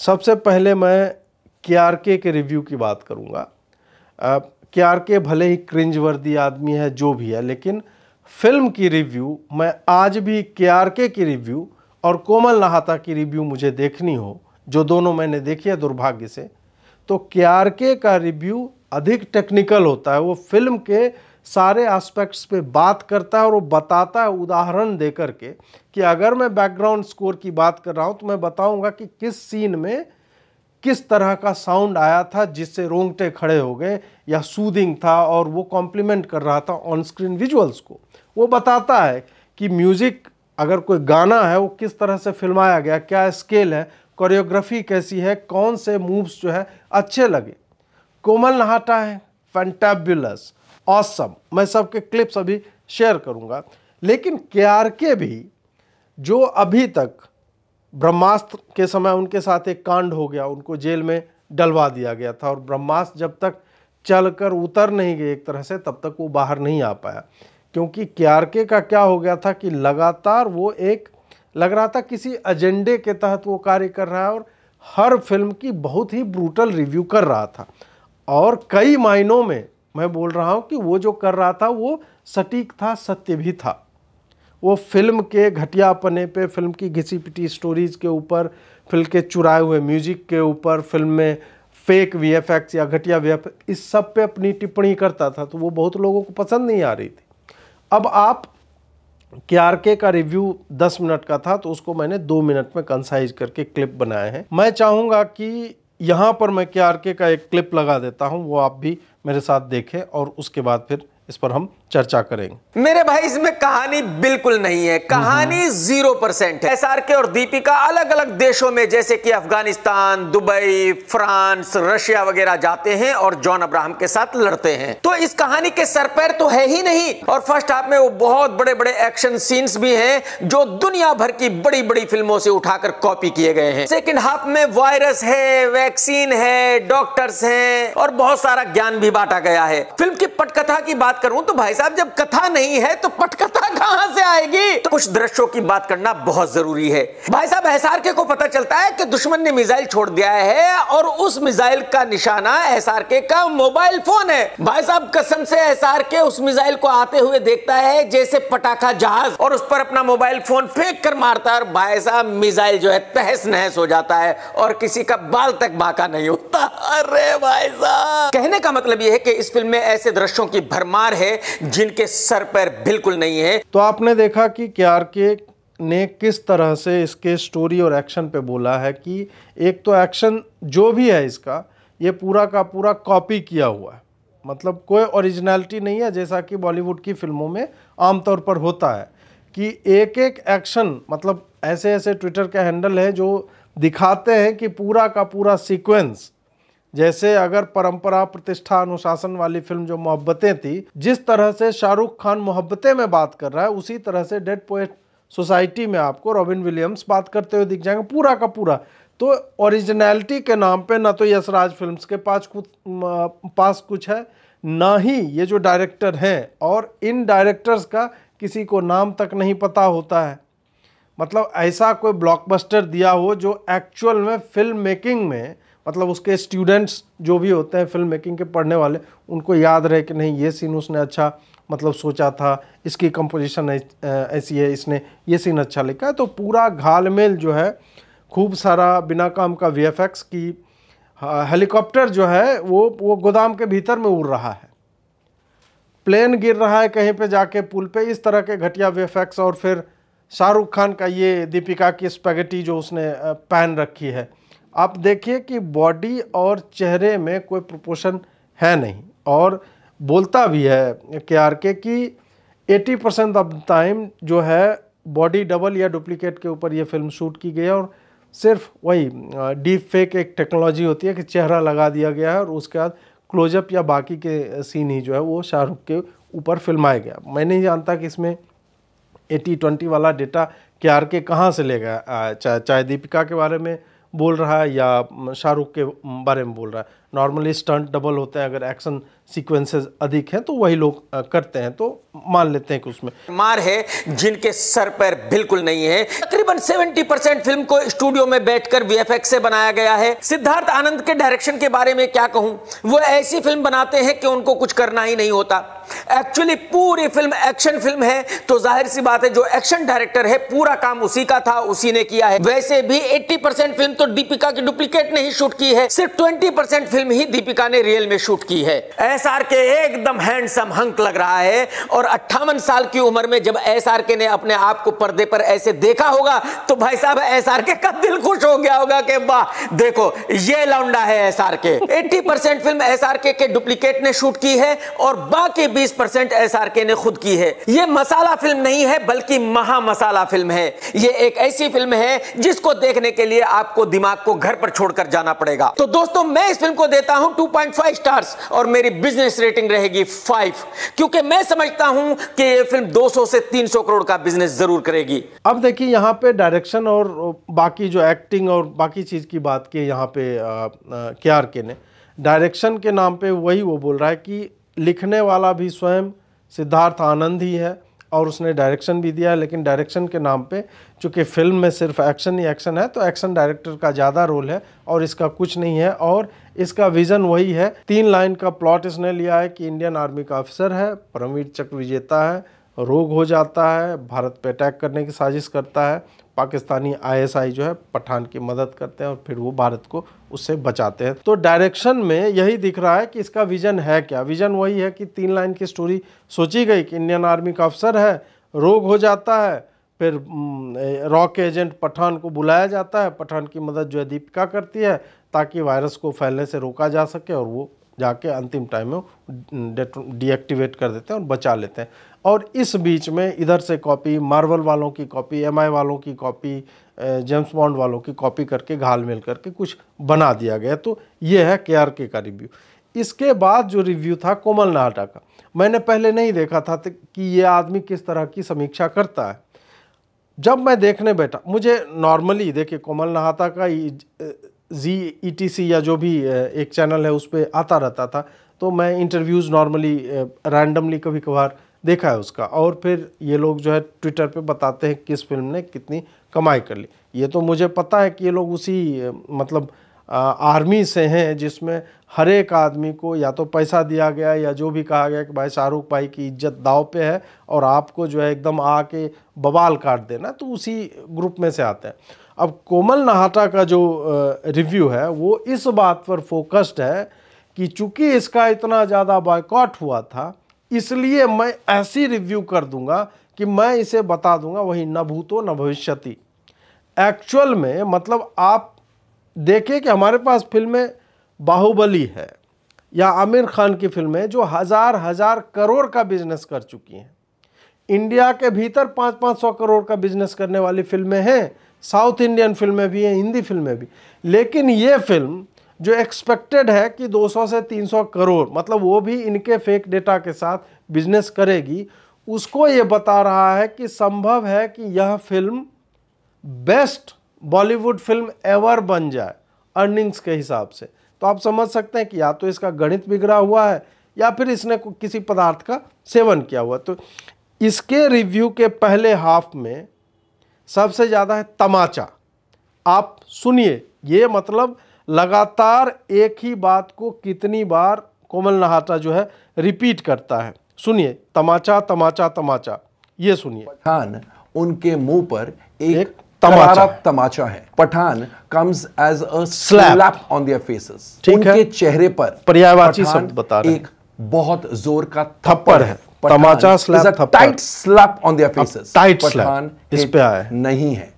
सबसे पहले मैं के के रिव्यू की बात करूँगा के भले ही क्रिंज वर्दी आदमी है जो भी है लेकिन फिल्म की रिव्यू मैं आज भी के की रिव्यू और कोमल नाहता की रिव्यू मुझे देखनी हो जो दोनों मैंने देखी है दुर्भाग्य से तो के का रिव्यू अधिक टेक्निकल होता है वो फिल्म के सारे एस्पेक्ट्स पे बात करता है और वो बताता है उदाहरण दे के कि अगर मैं बैकग्राउंड स्कोर की बात कर रहा हूँ तो मैं बताऊँगा कि किस सीन में किस तरह का साउंड आया था जिससे रोंगटे खड़े हो गए या सूदिंग था और वो कॉम्प्लीमेंट कर रहा था ऑन स्क्रीन विजुअल्स को वो बताता है कि म्यूज़िक अगर कोई गाना है वो किस तरह से फिल्माया गया क्या स्केल है कोरियोग्राफी कैसी है कौन से मूव्स जो है अच्छे लगे कोमल नहाटा है फैंटेबुलस ऑसम मैं सबके क्लिप्स अभी शेयर करूँगा लेकिन के भी जो अभी तक ब्रह्मास्त्र के समय उनके साथ एक कांड हो गया उनको जेल में डलवा दिया गया था और ब्रह्मास्त्र जब तक चलकर उतर नहीं गए एक तरह से तब तक वो बाहर नहीं आ पाया क्योंकि के का क्या हो गया था कि लगातार वो एक लग रहा था किसी एजेंडे के तहत वो कार्य कर रहा है और हर फिल्म की बहुत ही ब्रूटल रिव्यू कर रहा था और कई मायनों में मैं बोल रहा हूँ कि वो जो कर रहा था वो सटीक था सत्य भी था वो फिल्म के घटियापने पे फिल्म की घिसी पिटी स्टोरीज़ के ऊपर फिल्म के चुराए हुए म्यूजिक के ऊपर फिल्म में फेक वी या घटिया वी इस सब पे अपनी टिप्पणी करता था तो वो बहुत लोगों को पसंद नहीं आ रही थी अब आप के का रिव्यू 10 मिनट का था तो उसको मैंने दो मिनट में कंसाइज करके क्लिप बनाए हैं मैं चाहूँगा कि यहाँ पर मैं के आर के का एक क्लिप लगा देता हूँ वो आप भी मेरे साथ देखें और उसके बाद फिर इस पर हम चर्चा करेंगे मेरे भाई इसमें कहानी बिल्कुल नहीं है कहानी हम्म। जीरो परसेंट है एसआरके और दीपिका अलग अलग देशों में जैसे कि अफगानिस्तान दुबई फ्रांस रशिया वगैरह जाते हैं और जॉन अब्राहम के साथ लड़ते हैं तो इस कहानी के सरपैर तो है ही नहीं और फर्स्ट हाफ में वो बहुत बड़े बड़े एक्शन सीन्स भी है जो दुनिया भर की बड़ी बड़ी फिल्मों से उठाकर कॉपी किए गए हैं सेकेंड हाफ में वायरस है वैक्सीन है डॉक्टर्स है और बहुत सारा ज्ञान भी बांटा गया है फिल्म की पटकथा की बात बात करूं तो भाई साहब जब कथा नहीं है तो पटकथा कहां से आएगी तो कुछ दृश्यों की बात करना बहुत जरूरी है भाई साहब एसआरके को पता चलता है कि दुश्मन ने मिसाइल छोड़ दिया है और उस मिसाइल का निशाना एसआरके का मोबाइल फोन है भाई साहब कसम से एसआरके उस मिसाइल को आते हुए देखता है जैसे पटाखा जहाज और उस पर अपना मोबाइल फोन फेंक कर मारता है और भाई साहब मिसाइल जो है तहस नहस हो जाता है और किसी का बाल तक बाका नहीं होता अरे भाई साहब कहने का मतलब यह है कि इस फिल्म में ऐसे दृश्यों की भरमार बीमार है जिनके सर पर बिल्कुल नहीं है तो आपने देखा कि क्यार के ने किस तरह से इसके स्टोरी और एक्शन पे बोला है कि एक तो एक्शन जो भी है इसका ये पूरा का पूरा कॉपी किया हुआ है मतलब कोई ओरिजिनलिटी नहीं है जैसा कि बॉलीवुड की फिल्मों में आमतौर पर होता है कि एक एक एक्शन मतलब ऐसे ऐसे ट्विटर के हैंडल है जो दिखाते हैं कि पूरा का पूरा सीक्वेंस जैसे अगर परंपरा प्रतिष्ठा अनुशासन वाली फिल्म जो मोहब्बतें थी जिस तरह से शाहरुख खान मोहब्बतें में बात कर रहा है उसी तरह से डेड पोएट सोसाइटी में आपको रॉबिन विलियम्स बात करते हुए दिख जाएंगे पूरा का पूरा तो ओरिजिनैलिटी के नाम पे ना तो यशराज फिल्म्स के पास कुछ पास कुछ है ना ही ये जो डायरेक्टर हैं और इन डायरेक्टर्स का किसी को नाम तक नहीं पता होता है मतलब ऐसा कोई ब्लॉकबस्टर दिया हो जो एक्चुअल में फिल्म मेकिंग में मतलब उसके स्टूडेंट्स जो भी होते हैं फिल्म मेकिंग के पढ़ने वाले उनको याद रहे कि नहीं ये सीन उसने अच्छा मतलब सोचा था इसकी कंपोजिशन ऐसी है इसने ये सीन अच्छा लिखा है तो पूरा घालमेल जो है खूब सारा बिना काम का वी की हेलीकॉप्टर जो है वो वो गोदाम के भीतर में उड़ रहा है प्लेन गिर रहा है कहीं पे जाके पुल पे इस तरह के घटिया वे और फिर शाहरुख खान का ये दीपिका की स्पेगेटी जो उसने पैन रखी है आप देखिए कि बॉडी और चेहरे में कोई प्रोपोर्शन है नहीं और बोलता भी है के आर के कि 80 परसेंट ऑफ टाइम जो है बॉडी डबल या डुप्लीकेट के ऊपर ये फिल्म शूट की गई है और सिर्फ वही डीप फेक एक टेक्नोलॉजी होती है कि चेहरा लगा दिया गया है और उसके बाद क्लोजअप या बाकी के सीन ही जो है वो शाहरुख के ऊपर फिल्माया गया मैं नहीं जानता कि इसमें एटी ट्वेंटी वाला डेटा के आर के कहाँ से ले गया चाहे दीपिका के बारे में बोल रहा है या शाहरुख के बारे में बोल रहा है नॉर्मली स्टंट डबल होते हैं अगर एक्शन सीक्वेंसेस अधिक हैं तो वही लोग करते हैं तो मान लेते हैं कि उसमें मार है जिनके सर पर बिल्कुल नहीं है तकरीबन 70 परसेंट फिल्म को स्टूडियो में बैठकर वीएफएक्स से बनाया गया है सिद्धार्थ आनंद के डायरेक्शन के बारे में क्या कहूं वो ऐसी फिल्म बनाते हैं कि उनको कुछ करना ही नहीं होता एक्चुअली पूरी फिल्म एक्शन फिल्म है तो जाहिर सी बात है जो एक्शन डायरेक्टर है पूरा काम उसी का था उसी ने किया है वैसे भी 80 परसेंट फिल्म तो दीपिका की डुप्लीकेट नहीं शूट की है सिर्फ 20 परसेंट फिल्म ही दीपिका ने रियल में शूट की है एस आर के एकदम हैंडसम हंक लग रहा है और अट्ठावन साल की उम्र में जब एस आर के ने अपने आप को पर्दे पर ऐसे देखा होगा तो भाई साहब एस आर के का दिल खुश हो गया होगा कि वाह देखो ये लौंडा है S R K eighty percent film S R K, के डुप्लीकेट ने शूट की है और बाकी बीस परसेंट एस आर के ने खुद की है ये मसाला फिल्म नहीं है बल्कि महा मसाला फिल्म है ये एक ऐसी फिल्म है जिसको देखने के लिए आपको दिमाग को घर पर छोड़कर जाना पड़ेगा तो दोस्तों मैं इस फिल्म को देता हूं 2.5 स्टार्स और मेरी बिजनेस रेटिंग रहेगी 5 क्योंकि मैं समझता हूं कि ये फिल्म 200 से 300 करोड़ का बिजनेस जरूर करेगी अब देखिए यहां पे डायरेक्शन और बाकी जो एक्टिंग और बाकी चीज़ की बात की यहाँ पे के आर के ने डायरेक्शन के नाम पे वही वो बोल रहा है कि लिखने वाला भी स्वयं सिद्धार्थ आनंद ही है और उसने डायरेक्शन भी दिया है लेकिन डायरेक्शन के नाम पे चूँकि फिल्म में सिर्फ एक्शन ही एक्शन है तो एक्शन डायरेक्टर का ज़्यादा रोल है और इसका कुछ नहीं है और इसका विज़न वही है तीन लाइन का प्लॉट इसने लिया है कि इंडियन आर्मी का अफसर है परमवीर चक्र विजेता है रोग हो जाता है भारत पे अटैक करने की साजिश करता है पाकिस्तानी आईएसआई जो है पठान की मदद करते हैं और फिर वो भारत को उससे बचाते हैं तो डायरेक्शन में यही दिख रहा है कि इसका विज़न है क्या विज़न वही है कि तीन लाइन की स्टोरी सोची गई कि इंडियन आर्मी का अफसर है रोग हो जाता है फिर रॉक एजेंट पठान को बुलाया जाता है पठान की मदद जो है दीपिका करती है ताकि वायरस को फैलने से रोका जा सके और वो जाके अंतिम टाइम में डीएक्टिवेट कर देते हैं और बचा लेते हैं और इस बीच में इधर से कॉपी मार्वल वालों की कॉपी एम वालों की कॉपी जेम्स बॉन्ड वालों की कॉपी करके घाल मेल करके कुछ बना दिया गया तो ये है के आर के का रिव्यू इसके बाद जो रिव्यू था कोमल नाहटा का मैंने पहले नहीं देखा था कि ये आदमी किस तरह की समीक्षा करता है जब मैं देखने बैठा मुझे नॉर्मली देखिए कोमल नाहटा का जी ई e या जो भी एक चैनल है उस पर आता रहता था तो मैं इंटरव्यूज़ नॉर्मली रैंडमली कभी कभार देखा है उसका और फिर ये लोग जो है ट्विटर पे बताते हैं किस फिल्म ने कितनी कमाई कर ली ये तो मुझे पता है कि ये लोग उसी मतलब आर्मी से हैं जिसमें हर एक आदमी को या तो पैसा दिया गया या जो भी कहा गया कि भाई शाहरुख भाई की इज्जत दाव पे है और आपको जो है एकदम आके बवाल काट देना तो उसी ग्रुप में से आते हैं अब कोमल नहाटा का जो रिव्यू है वो इस बात पर फोकस्ड है कि चूंकि इसका इतना ज़्यादा बायकॉट हुआ था इसलिए मैं ऐसी रिव्यू कर दूंगा कि मैं इसे बता दूंगा वही न भूतो न भविष्यति एक्चुअल में मतलब आप देखें कि हमारे पास फिल्में बाहुबली है या आमिर खान की फिल्में जो हज़ार हज़ार करोड़ का बिजनेस कर चुकी हैं इंडिया के भीतर पाँच पाँच सौ करोड़ का बिजनेस करने वाली फिल्में हैं साउथ इंडियन फिल्में भी हैं हिंदी फिल्में भी लेकिन ये फिल्म जो एक्सपेक्टेड है कि 200 से 300 करोड़ मतलब वो भी इनके फेक डेटा के साथ बिजनेस करेगी उसको ये बता रहा है कि संभव है कि यह film best Bollywood film ever बन जाए अर्निंग्स के हिसाब से तो आप समझ सकते हैं कि या तो इसका गणित बिगड़ा हुआ है या फिर इसने किसी पदार्थ का सेवन किया हुआ तो इसके रिव्यू के पहले हाफ में सबसे ज़्यादा है तमाचा आप सुनिए ये मतलब लगातार एक ही बात को कितनी बार कोमल नहाटा जो है रिपीट करता है सुनिए तमाचा तमाचा तमाचा ये सुनिए पठान उनके मुंह पर एक, एक तमाचा तमाचा है Pathaan comes as a slap on their faces उनके है? चेहरे पर पर्यायवाची शब्द बता रहे एक बहुत जोर का थप्पड़ है तमाचा slap tight slap on their faces tight Pathaan इस पे आए नहीं है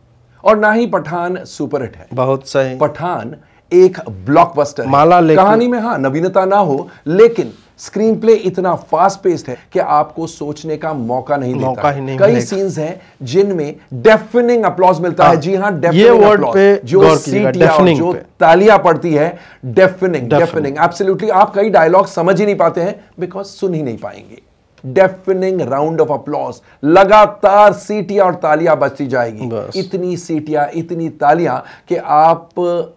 और ना ही पठान सुपरहिट है बहुत सही पठान एक ब्लॉकबस्टर माला कहानी में हाँ नवीनता ना हो लेकिन स्क्रीन प्ले इतना फास्ट पेस्ड है कि आपको सोचने का मौका नहीं मौका ही नहीं कई सीन्स हैं जिनमें डेफिनिंग अपलॉज मिलता आ, है हाँ, जी हाँ ये वर्ड पे जो सीटिया जो तालियां पड़ती है डेफिनिंग डेफिनिंग एब्सोल्युटली आप कई डायलॉग समझ ही नहीं पाते हैं बिकॉज सुन ही नहीं पाएंगे डेफिनिंग राउंड ऑफ अपलॉस लगातार सीटियां और तालियां बचती जाएगी इतनी सीटियां इतनी तालियां कि आप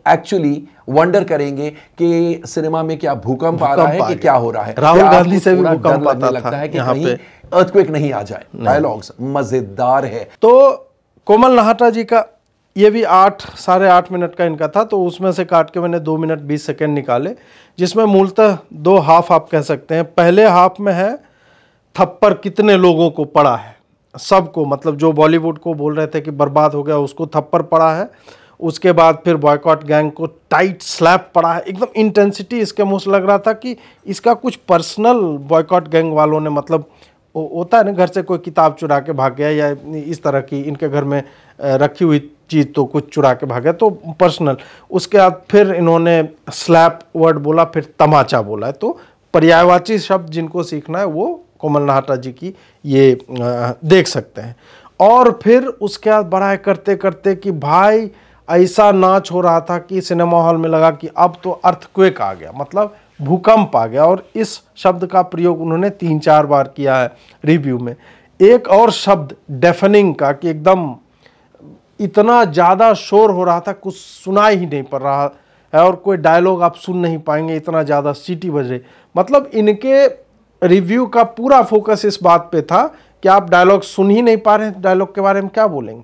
एक्चुअली वंडर करेंगे कि सिनेमा में क्या भूकंप आ रहा है कि क्या हो रहा है राहुल गांधी से भी भूकंप आता लगता है कि कहीं अर्थक्वेक नहीं आ जाए डायलॉग्स मजेदार है तो कोमल नाहटा जी का ये भी आठ साढ़े आठ मिनट का इनका था तो उसमें से काट के मैंने दो मिनट बीस सेकेंड निकाले जिसमें मूलतः दो हाफ आप कह सकते हैं पहले हाफ में है थप्पर कितने लोगों को पड़ा है सबको मतलब जो बॉलीवुड को बोल रहे थे कि बर्बाद हो गया उसको थप्पर पड़ा है उसके बाद फिर बॉयकॉट गैंग को टाइट स्लैप पड़ा है एकदम इंटेंसिटी इसके मुँह से लग रहा था कि इसका कुछ पर्सनल बॉयकॉट गैंग वालों ने मतलब होता है ना घर से कोई किताब चुरा के भाग गया या इस तरह की इनके घर में रखी हुई चीज़ तो कुछ चुरा के भाग गया तो पर्सनल उसके बाद फिर इन्होंने स्लैप वर्ड बोला फिर तमाचा बोला है तो पर्यायवाची शब्द जिनको सीखना है वो कोमल नाहटा जी की ये देख सकते हैं और फिर उसके बाद बड़ा करते करते कि भाई ऐसा नाच हो रहा था कि सिनेमा हॉल में लगा कि अब तो अर्थक्वेक आ गया मतलब भूकंप आ गया और इस शब्द का प्रयोग उन्होंने तीन चार बार किया है रिव्यू में एक और शब्द डेफनिंग का कि एकदम इतना ज़्यादा शोर हो रहा था कुछ सुनाई ही नहीं पड़ रहा है और कोई डायलॉग आप सुन नहीं पाएंगे इतना ज़्यादा सीटी बज रही मतलब इनके रिव्यू का पूरा फोकस इस बात पे था कि आप डायलॉग सुन ही नहीं पा रहे हैं डायलॉग के बारे में क्या बोलेंगे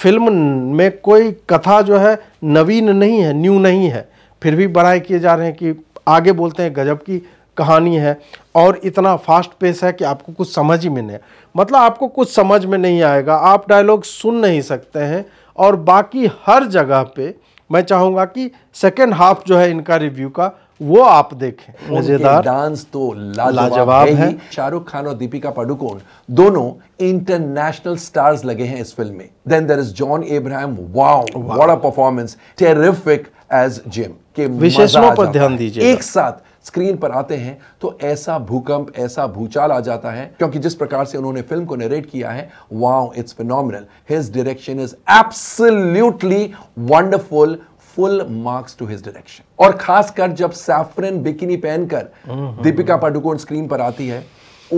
फिल्म में कोई कथा जो है नवीन नहीं है न्यू नहीं है फिर भी बड़ाई किए जा रहे हैं कि आगे बोलते हैं गजब की कहानी है और इतना फास्ट पेस है कि आपको कुछ समझ ही में नहीं मतलब आपको कुछ समझ में नहीं आएगा आप डायलॉग सुन नहीं सकते हैं और बाकी हर जगह पे मैं चाहूँगा कि सेकेंड हाफ जो है इनका रिव्यू का वो आप देखें मजेदार डांस तो लाजवाब है, है। शाहरुख खान और दीपिका पाडुकोन दोनों इंटरनेशनल स्टार्स लगे हैं इस फिल्म में then there is John Abraham wow what a performance terrific as Jim के विशेषणों पर ध्यान दीजिए एक साथ स्क्रीन पर आते हैं तो ऐसा भूकंप ऐसा भूचाल आ जाता है क्योंकि जिस प्रकार से उन्होंने फिल्म को नरेट किया है wow it's phenomenal his direction is absolutely wonderful full marks to his direction और खासकर जब सैफरन बिकिनी पहनकर हम्म, दीपिका हम्म, हम्म। पाडुकोण स्क्रीन पर आती है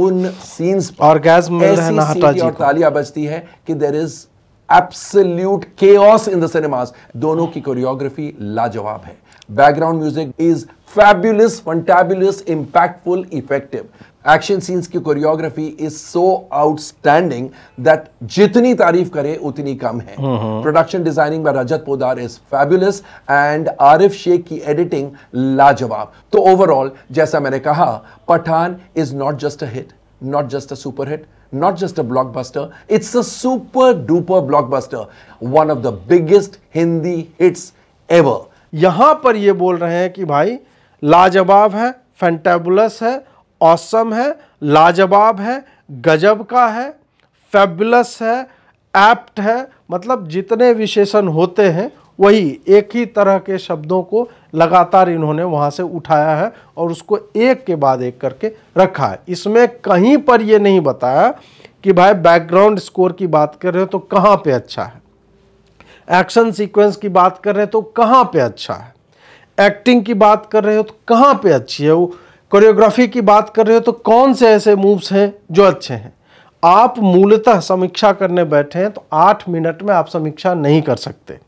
उन सीन्स गैस में तालियां बजती है कि देर इज एब्सल्यूट के इन द दोनों की कोरियोग्राफी लाजवाब है background music is fabulous fantabulous impactful effective action scenes की choreography is so outstanding that जितनी तारीफ करे उतनी कम है production designing by Rajat Podar is fabulous and Aarif Sheikh की एडिटिंग लाजवाब तो ओवरऑल जैसा मैंने कहा Pathaan is not just a hit not just a super hit a blockbuster it's a super duper blockbuster one of the biggest Hindi hits ever यहां पर ये बोल रहे हैं कि भाई लाजवाब है फैंटेबुलस है ऑसम है लाजवाब है गजब का है फेबुलस है एप्ट है मतलब जितने विशेषण होते हैं वही एक ही तरह के शब्दों को लगातार इन्होंने वहाँ से उठाया है और उसको एक के बाद एक करके रखा है इसमें कहीं पर ये नहीं बताया कि भाई बैकग्राउंड स्कोर की बात कर रहे हो तो कहाँ पे अच्छा है एक्शन सीक्वेंस की बात कर रहे हो तो कहाँ पे अच्छा है एक्टिंग की बात कर रहे हो तो कहाँ पे अच्छी है वो कोरियोग्राफी की बात कर रहे हो तो कौन से ऐसे मूव्स हैं जो अच्छे हैं आप मूलतः समीक्षा करने बैठे हैं तो आठ मिनट में आप समीक्षा नहीं कर सकते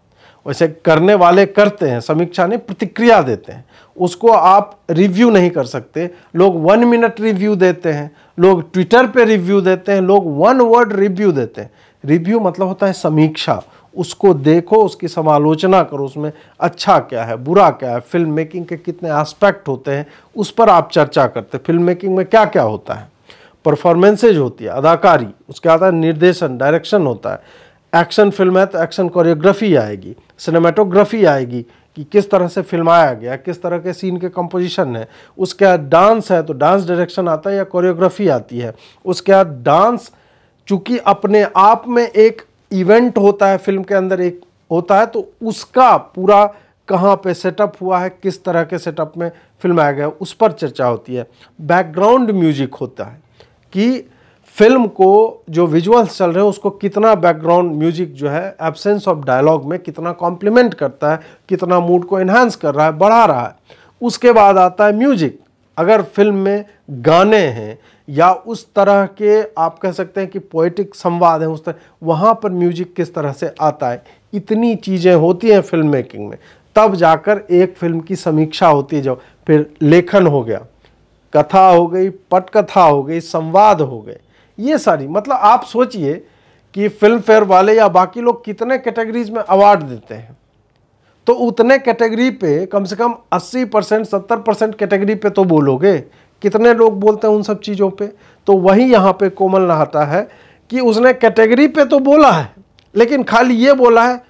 वैसे करने वाले करते हैं समीक्षा नहीं प्रतिक्रिया देते हैं उसको आप रिव्यू नहीं कर सकते लोग वन मिनट रिव्यू देते हैं लोग ट्विटर पे रिव्यू देते हैं लोग वन वर्ड रिव्यू देते हैं रिव्यू मतलब होता है समीक्षा उसको देखो उसकी समालोचना करो उसमें अच्छा क्या है बुरा क्या है फिल्म मेकिंग के कितने एस्पेक्ट होते हैं उस पर आप चर्चा करते हैं फिल्म मेकिंग में क्या क्या होता है परफॉर्मेंसेज होती है अदाकारी उसके आता है निर्देशन डायरेक्शन होता है एक्शन फिल्म है तो एक्शन कोरियोग्राफी आएगी सिनेमाटोग्राफी आएगी कि किस तरह से फिल्माया गया किस तरह के सीन के कंपोजिशन है उसके बाद डांस है तो डांस डायरेक्शन आता है या कोरियोग्राफी आती है उसके बाद डांस चूँकि अपने आप में एक इवेंट होता है फिल्म के अंदर एक होता है तो उसका पूरा कहाँ पे सेटअप हुआ है किस तरह के सेटअप में फिल्म आया गया उस पर चर्चा होती है बैकग्राउंड म्यूजिक होता है कि फिल्म को जो विजुअल्स चल रहे हैं उसको कितना बैकग्राउंड म्यूजिक जो है एब्सेंस ऑफ डायलॉग में कितना कॉम्प्लीमेंट करता है कितना मूड को इन्हांस कर रहा है बढ़ा रहा है उसके बाद आता है म्यूजिक अगर फिल्म में गाने हैं या उस तरह के आप कह सकते हैं कि पोइटिक संवाद है उस तरह वहाँ पर म्यूजिक किस तरह से आता है इतनी चीज़ें होती हैं फिल्म मेकिंग में तब जाकर एक फिल्म की समीक्षा होती है जब फिर लेखन हो गया कथा हो गई पटकथा हो गई संवाद हो गए ये सारी मतलब आप सोचिए कि फिल्म फेयर वाले या बाकी लोग कितने कैटेगरीज में अवार्ड देते हैं तो उतने कैटेगरी पे कम से कम 80 परसेंट सत्तर परसेंट कैटेगरी पे तो बोलोगे कितने लोग बोलते हैं उन सब चीज़ों पे तो वही यहाँ पे कोमल नहाता है कि उसने कैटेगरी पे तो बोला है लेकिन खाली ये बोला है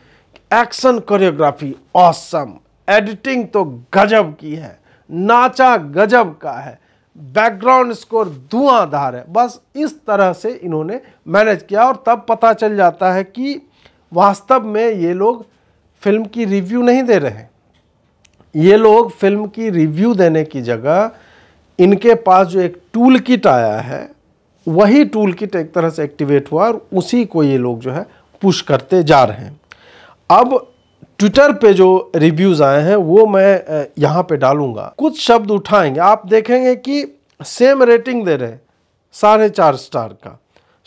एक्शन कोरियोग्राफी ऑसम एडिटिंग तो गजब की है नाचा गजब का है बैकग्राउंड स्कोर धुआंधार है बस इस तरह से इन्होंने मैनेज किया और तब पता चल जाता है कि वास्तव में ये लोग फिल्म की रिव्यू नहीं दे रहे ये लोग फिल्म की रिव्यू देने की जगह इनके पास जो एक टूल किट आया है वही टूल किट एक तरह से एक्टिवेट हुआ और उसी को ये लोग जो है पुश करते जा रहे हैं अब ट्विटर पे जो रिव्यूज़ आए हैं वो मैं यहाँ पे डालूंगा कुछ शब्द उठाएंगे आप देखेंगे कि सेम रेटिंग दे रहे हैं साढ़े चार स्टार का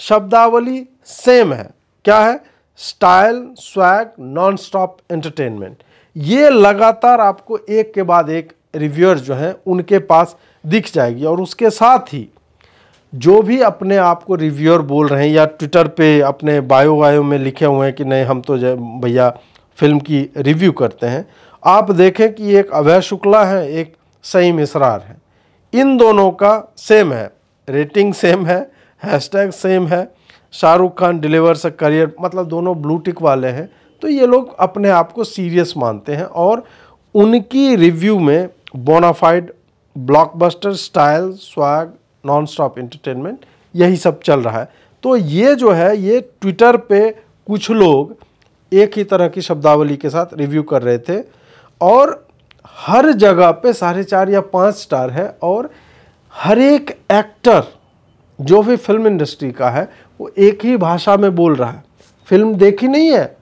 शब्दावली सेम है क्या है style swag non stop entertainment ये लगातार आपको एक के बाद एक रिव्यूअर जो हैं उनके पास दिख जाएगी और उसके साथ ही जो भी अपने आप को रिव्यूअर बोल रहे हैं या ट्विटर पे अपने बायो वायो में लिखे हुए हैं कि नहीं हम तो भैया फिल्म की रिव्यू करते हैं आप देखें कि एक अभय शुक्ला है एक सही मिसरार है इन दोनों का सेम है रेटिंग सेम है हैशटैग सेम है Shahrukh Khan delivers a career मतलब दोनों ब्लू टिक वाले हैं तो ये लोग अपने आप को सीरियस मानते हैं और उनकी रिव्यू में bonafide blockbuster style swag nonstop entertainment यही सब चल रहा है तो ये जो है ये ट्विटर पे कुछ लोग एक ही तरह की शब्दावली के साथ रिव्यू कर रहे थे और हर जगह पे साढ़े चार या पाँच स्टार है और हर एक एक्टर जो भी फिल्म इंडस्ट्री का है वो एक ही भाषा में बोल रहा है फिल्म देखी नहीं है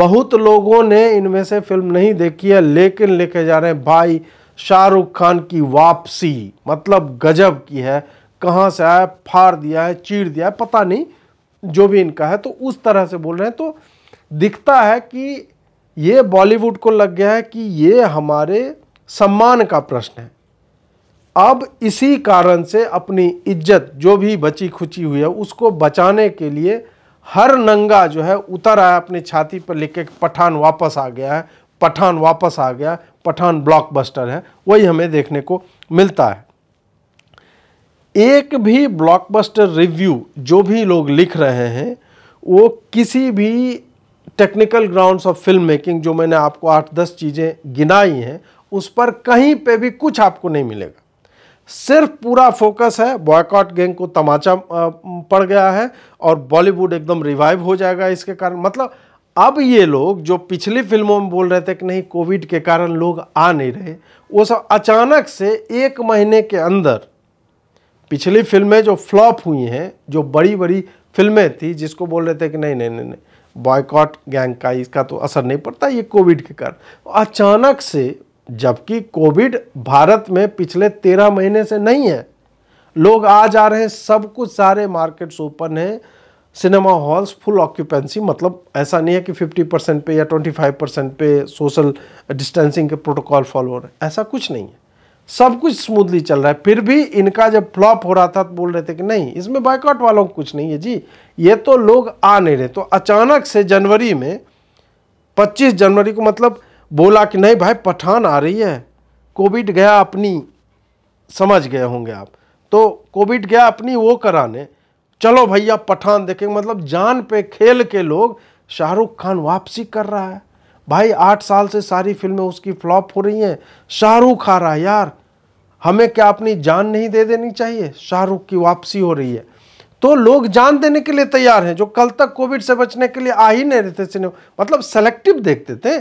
बहुत लोगों ने इनमें से फिल्म नहीं देखी है लेकिन लेके जा रहे हैं भाई शाहरुख खान की वापसी मतलब गजब की है कहाँ से आया फाड़ दिया है चीर दिया है पता नहीं जो भी इनका है तो उस तरह से बोल रहे हैं तो दिखता है कि ये बॉलीवुड को लग गया है कि ये हमारे सम्मान का प्रश्न है अब इसी कारण से अपनी इज्जत जो भी बची खुची हुई है उसको बचाने के लिए हर नंगा जो है उतर आया अपनी छाती पर लिख के पठान वापस आ गया है पठान वापस आ गया पठान ब्लॉकबस्टर है वही हमें देखने को मिलता है एक भी ब्लॉकबस्टर रिव्यू जो भी लोग लिख रहे हैं वो किसी भी technical grounds of film making जो मैंने आपको आठ दस चीज़ें गिनाई हैं उस पर कहीं पे भी कुछ आपको नहीं मिलेगा सिर्फ पूरा फोकस है बॉयकॉट गैंग को तमाचा पड़ गया है और बॉलीवुड एकदम रिवाइव हो जाएगा इसके कारण मतलब अब ये लोग जो पिछली फिल्मों में बोल रहे थे कि नहीं कोविड के कारण लोग आ नहीं रहे वो सब अचानक से एक महीने के अंदर पिछली फिल्में जो फ्लॉप हुई हैं जो बड़ी बड़ी फिल्में थी जिसको बोल रहे थे कि नहीं नहीं नहीं नहीं बॉयकॉट गैंग का इसका तो असर नहीं पड़ता ये कोविड के कारण अचानक से जबकि कोविड भारत में पिछले तेरह महीने से नहीं है लोग आ जा रहे हैं सब कुछ सारे मार्केट्स ओपन हैं सिनेमा हॉल्स फुल ऑक्यूपेंसी मतलब ऐसा नहीं है कि 50 परसेंट पे या 25 परसेंट पे सोशल डिस्टेंसिंग के प्रोटोकॉल फॉलो हो रहे हैं ऐसा कुछ नहीं है सब कुछ स्मूथली चल रहा है फिर भी इनका जब फ्लॉप हो रहा था तो बोल रहे थे कि नहीं इसमें बाइकआउट वालों को कुछ नहीं है जी ये तो लोग आ नहीं रहे तो अचानक से जनवरी में पच्चीस जनवरी को मतलब बोला कि नहीं भाई पठान आ रही है कोविड गया अपनी समझ गए होंगे आप तो कोविड गया अपनी वो कराने चलो भैया पठान देखेंगे मतलब जान पे खेल के लोग शाहरुख खान वापसी कर रहा है भाई आठ साल से सारी फिल्में उसकी फ्लॉप हो रही हैं शाहरुख आ रहा है यार हमें क्या अपनी जान नहीं दे देनी चाहिए शाहरुख की वापसी हो रही है तो लोग जान देने के लिए तैयार हैं जो कल तक कोविड से बचने के लिए आ ही नहीं रहते सिनेमा मतलब सेलेक्टिव देखते थे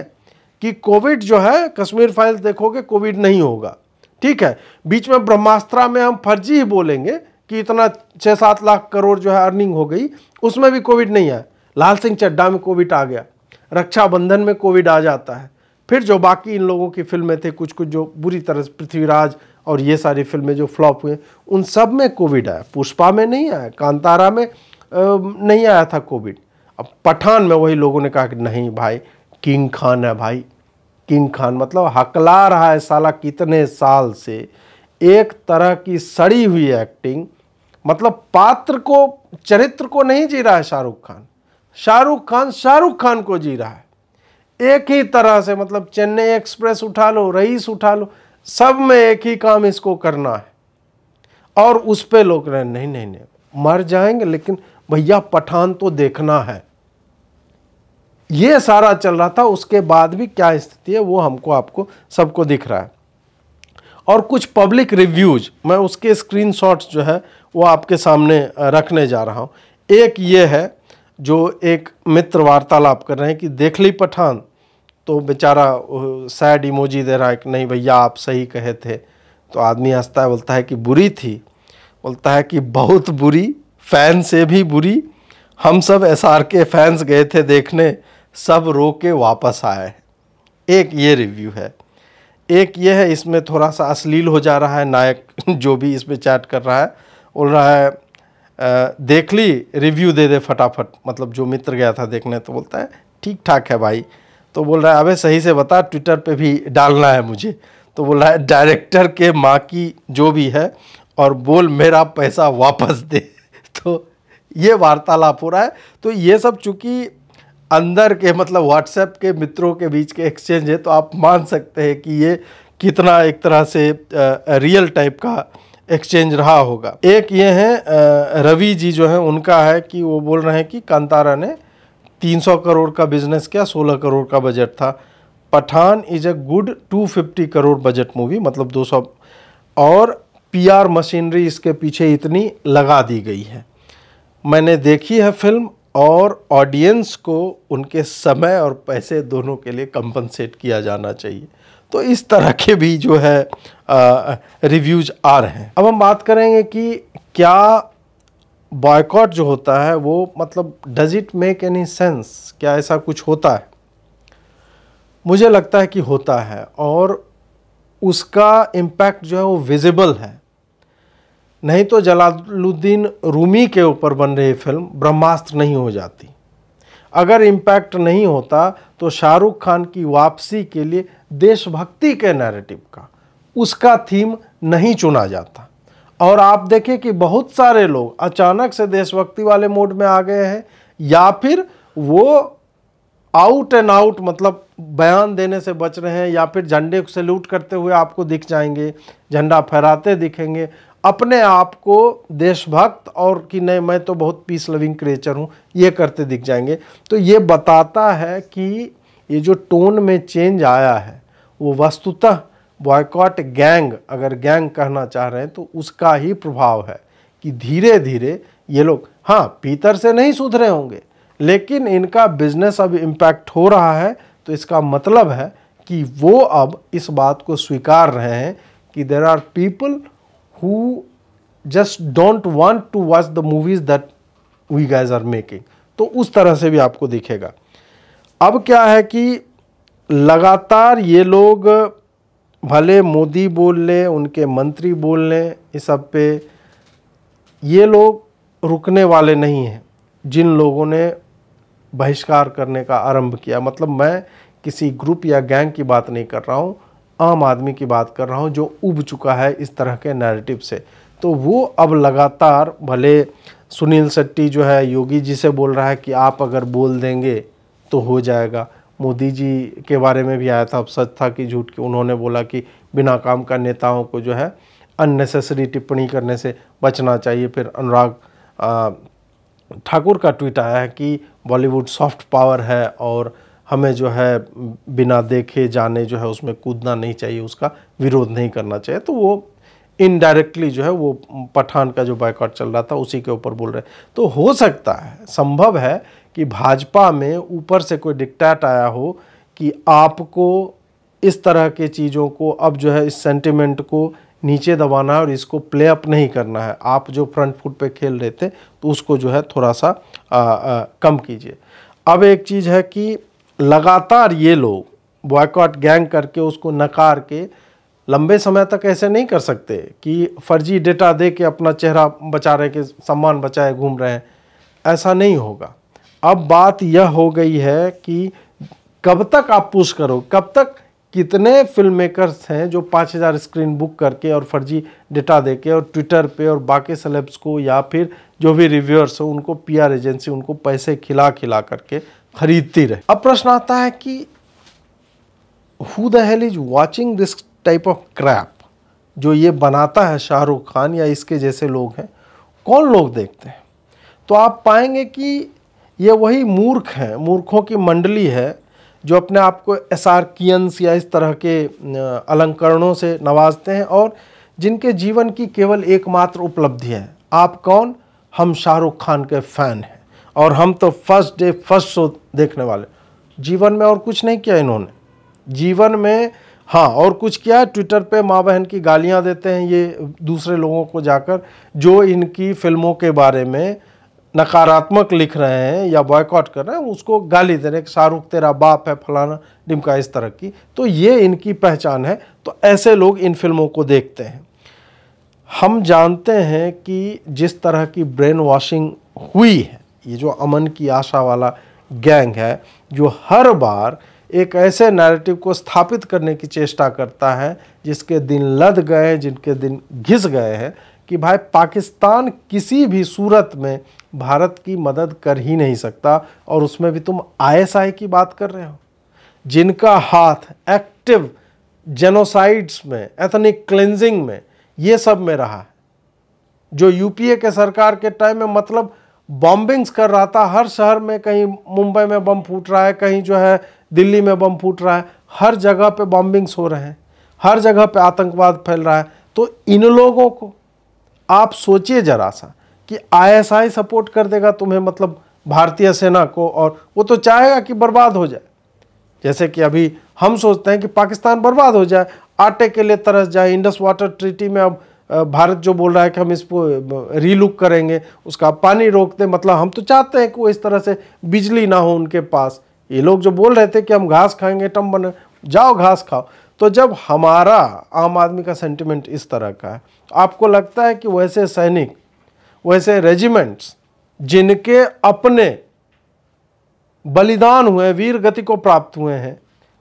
कि कोविड जो है कश्मीर फाइल्स देखोगे कोविड नहीं होगा ठीक है बीच में ब्रह्मास्त्रा में हम फर्जी ही बोलेंगे कि इतना छः सात लाख करोड़ जो है अर्निंग हो गई उसमें भी कोविड नहीं आया लाल सिंह चड्डा में कोविड आ गया रक्षाबंधन में कोविड आ जाता है फिर जो बाकी इन लोगों की फिल्में थे कुछ कुछ जो बुरी तरह से पृथ्वीराज और ये सारी फिल्में जो फ्लॉप हुई उन सब में कोविड आया पुष्पा में नहीं आया कांतारा में नहीं आया था कोविड अब पठान में वही लोगों ने कहा कि नहीं भाई किंग खान है भाई किंग खान मतलब हकला रहा है साला कितने साल से एक तरह की सड़ी हुई एक्टिंग मतलब पात्र को चरित्र को नहीं जी रहा है शाहरुख खान शाहरुख खान शाहरुख खान को जी रहा है एक ही तरह से मतलब चेन्नई एक्सप्रेस उठा लो रईस उठा लो सब में एक ही काम इसको करना है और उस पर लोग रहे नहीं नहीं नहीं मर जाएंगे लेकिन भैया पठान तो देखना है ये सारा चल रहा था उसके बाद भी क्या स्थिति है वो हमको आपको सबको दिख रहा है और कुछ पब्लिक रिव्यूज मैं उसके स्क्रीनशॉट्स जो है वो आपके सामने रखने जा रहा हूँ एक ये है जो एक मित्र वार्तालाप कर रहे हैं कि देख ली पठान तो बेचारा सैड इमोजी दे रहा है कि नहीं भैया आप सही कहे थे तो आदमी हंसता है बोलता है कि बुरी थी बोलता है कि बहुत बुरी फ़ैन से भी बुरी हम सब एस आर के फैंस गए थे देखने सब रो के वापस आए एक ये रिव्यू है एक ये है इसमें थोड़ा सा अश्लील हो जा रहा है नायक जो भी इसमें चैट कर रहा है बोल रहा है देख ली रिव्यू दे दे फटाफट मतलब जो मित्र गया था देखने तो बोलता है ठीक ठाक है भाई तो बोल रहा है अबे सही से बता ट्विटर पे भी डालना है मुझे तो बोल रहा है डायरेक्टर के माँ की जो भी है और बोल मेरा पैसा वापस दे तो ये वार्तालाप हो रहा है तो ये सब चूँकि अंदर के मतलब व्हाट्सएप के मित्रों के बीच के एक्सचेंज है तो आप मान सकते हैं कि ये कितना एक तरह से रियल टाइप का एक्सचेंज रहा होगा एक ये है रवि जी जो है उनका है कि वो बोल रहे हैं कि कांतारा ने 300 करोड़ का बिजनेस किया 16 करोड़ का बजट था Pathaan is a good 250 crore budget movie मतलब 200 और पीआर मशीनरी इसके पीछे इतनी लगा दी गई है मैंने देखी है फिल्म और ऑडियंस को उनके समय और पैसे दोनों के लिए कंपनसेट किया जाना चाहिए तो इस तरह के भी जो है रिव्यूज आ रहे हैं अब हम बात करेंगे कि क्या बॉयकॉट जो होता है वो मतलब does it make any sense क्या ऐसा कुछ होता है मुझे लगता है कि होता है और उसका इम्पैक्ट जो है वो विजिबल है नहीं तो जलालुद्दीन रूमी के ऊपर बन रही फिल्म ब्रह्मास्त्र नहीं हो जाती अगर इम्पैक्ट नहीं होता तो शाहरुख खान की वापसी के लिए देशभक्ति के नैरेटिव का उसका थीम नहीं चुना जाता और आप देखें कि बहुत सारे लोग अचानक से देशभक्ति वाले मोड में आ गए हैं या फिर वो आउट एंड आउट मतलब बयान देने से बच रहे हैं या फिर झंडे से लूट करते हुए आपको दिख जाएंगे झंडा फहराते दिखेंगे अपने आप को देशभक्त और कि नहीं मैं तो बहुत पीस लविंग क्रिएचर हूँ ये करते दिख जाएंगे तो ये बताता है कि ये जो टोन में चेंज आया है वो वस्तुतः बॉयकॉट गैंग अगर गैंग कहना चाह रहे हैं तो उसका ही प्रभाव है कि धीरे धीरे ये लोग हाँ पीतर से नहीं सुधरे होंगे लेकिन इनका बिजनेस अब इम्पैक्ट हो रहा है तो इसका मतलब है कि वो अब इस बात को स्वीकार रहे हैं कि there are people who just don't want to watch the movies that we guys are making तो उस तरह से भी आपको दिखेगा अब क्या है कि लगातार ये लोग भले मोदी बोल लें उनके मंत्री बोल लें इस सब पे ये लोग रुकने वाले नहीं हैं जिन लोगों ने बहिष्कार करने का आरंभ किया मतलब मैं किसी ग्रुप या गैंग की बात नहीं कर रहा हूँ आम आदमी की बात कर रहा हूँ जो उब चुका है इस तरह के नैरेटिव से तो वो अब लगातार भले सुनील शेट्टी जो है योगी जी से बोल रहा है कि आप अगर बोल देंगे तो हो जाएगा मोदी जी के बारे में भी आया था अब सच था कि झूठ कि उन्होंने बोला कि बिना काम का नेताओं को जो है अननेसेसरी टिप्पणी करने से बचना चाहिए फिर अनुराग ठाकुर का ट्वीट आया है कि बॉलीवुड सॉफ्ट पावर है और हमें जो है बिना देखे जाने जो है उसमें कूदना नहीं चाहिए उसका विरोध नहीं करना चाहिए तो वो इनडायरेक्टली जो है वो पठान का जो बायकॉट चल रहा था उसी के ऊपर बोल रहे तो हो सकता है संभव है कि भाजपा में ऊपर से कोई डिक्टैट आया हो कि आपको इस तरह के चीज़ों को अब जो है इस सेंटिमेंट को नीचे दबाना है और इसको प्ले अप नहीं करना है आप जो फ्रंट फुट पे खेल रहे थे तो उसको जो है थोड़ा सा आ, आ, कम कीजिए अब एक चीज़ है कि लगातार ये लोग बॉयकॉट गैंग करके उसको नकार के लंबे समय तक ऐसे नहीं कर सकते कि फर्जी डेटा दे के अपना चेहरा बचा रहे के सम्मान बचाए घूम रहे हैं ऐसा नहीं होगा अब बात यह हो गई है कि कब तक आप पुश करो कब तक कितने फिल्म मेकर्स हैं जो 5000 स्क्रीन बुक करके और फर्जी डेटा दे के और ट्विटर पे और बाकी सेलेब्स को या फिर जो भी रिव्यूअर्स हो उनको पीआर एजेंसी उनको पैसे खिला खिला करके खरीदती रहे अब प्रश्न आता है कि who the hell is watching this type of crap जो ये बनाता है शाहरुख खान या इसके जैसे लोग हैं कौन लोग देखते हैं तो आप पाएंगे कि ये वही मूर्ख हैं मूर्खों की मंडली है जो अपने आप को एस आर कियंस या इस तरह के अलंकरणों से नवाजते हैं और जिनके जीवन की केवल एकमात्र उपलब्धि है आप कौन हम शाहरुख खान के फ़ैन हैं और हम तो फर्स्ट डे फर्स्ट शो देखने वाले जीवन में और कुछ नहीं किया इन्होंने जीवन में हाँ और कुछ किया है ट्विटर पे माँ बहन की गालियाँ देते हैं ये दूसरे लोगों को जाकर जो इनकी फिल्मों के बारे में नकारात्मक लिख रहे हैं या बॉयकॉट कर रहे हैं उसको गाली दे रहे हैं शाहरुख तेरा बाप है फलाना डिमका इस तरह की तो ये इनकी पहचान है तो ऐसे लोग इन फिल्मों को देखते हैं हम जानते हैं कि जिस तरह की ब्रेन वॉशिंग हुई है ये जो अमन की आशा वाला गैंग है जो हर बार एक ऐसे नैरेटिव को स्थापित करने की चेष्टा करता है जिसके दिन लद गए हैं जिनके दिन घिस गए हैं कि भाई पाकिस्तान किसी भी सूरत में भारत की मदद कर ही नहीं सकता और उसमें भी तुम आईएसआई की बात कर रहे हो जिनका हाथ एक्टिव जेनोसाइड्स में एथनिक क्लेंजिंग में ये सब में रहा है जो यूपीए के सरकार के टाइम में मतलब बॉम्बिंग्स कर रहा था हर शहर में कहीं मुंबई में बम फूट रहा है कहीं जो है दिल्ली में बम फूट रहा है हर जगह पे बॉम्बिंग्स हो रहे हैं हर जगह पे आतंकवाद फैल रहा है तो इन लोगों को आप सोचिए जरा सा कि आईएसआई सपोर्ट कर देगा तुम्हें मतलब भारतीय सेना को और वो तो चाहेगा कि बर्बाद हो जाए जैसे कि अभी हम सोचते हैं कि पाकिस्तान बर्बाद हो जाए आटे के लिए तरस जाए इंडस वाटर ट्रीटी में अब भारत जो बोल रहा है कि हम इसको रीलुक करेंगे उसका पानी रोक दें मतलब हम तो चाहते हैं कि वो इस तरह से बिजली ना हो उनके पास ये लोग जो बोल रहे थे कि हम घास खाएंगे टम बने जाओ घास खाओ तो जब हमारा आम आदमी का सेंटिमेंट इस तरह का है आपको लगता है कि वैसे सैनिक वैसे रेजिमेंट्स जिनके अपने बलिदान हुए वीर गति को प्राप्त हुए हैं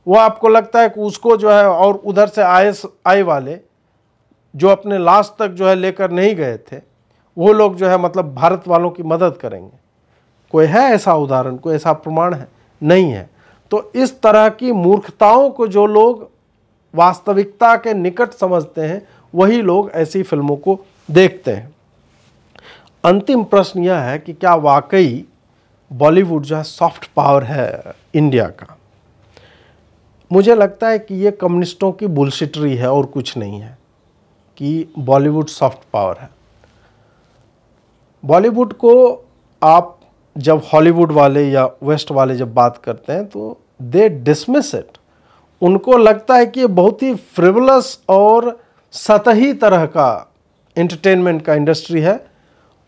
वो आपको लगता है कि उसको जो है और उधर से आए आए वाले जो अपने लास्ट तक जो है लेकर नहीं गए थे वो लोग जो है मतलब भारत वालों की मदद करेंगे कोई है ऐसा उदाहरण कोई ऐसा प्रमाण है नहीं है तो इस तरह की मूर्खताओं को जो लोग वास्तविकता के निकट समझते हैं वही लोग ऐसी फिल्मों को देखते हैं अंतिम प्रश्न यह है कि क्या वाकई बॉलीवुड जो है सॉफ्ट पावर है इंडिया का मुझे लगता है कि ये कम्युनिस्टों की बुलशिटरी है और कुछ नहीं है कि बॉलीवुड सॉफ्ट पावर है बॉलीवुड को आप जब हॉलीवुड वाले या वेस्ट वाले जब बात करते हैं तो दे डिसमिस इट उनको लगता है कि बहुत ही फ्रिवलस और सतही तरह का एंटरटेनमेंट का इंडस्ट्री है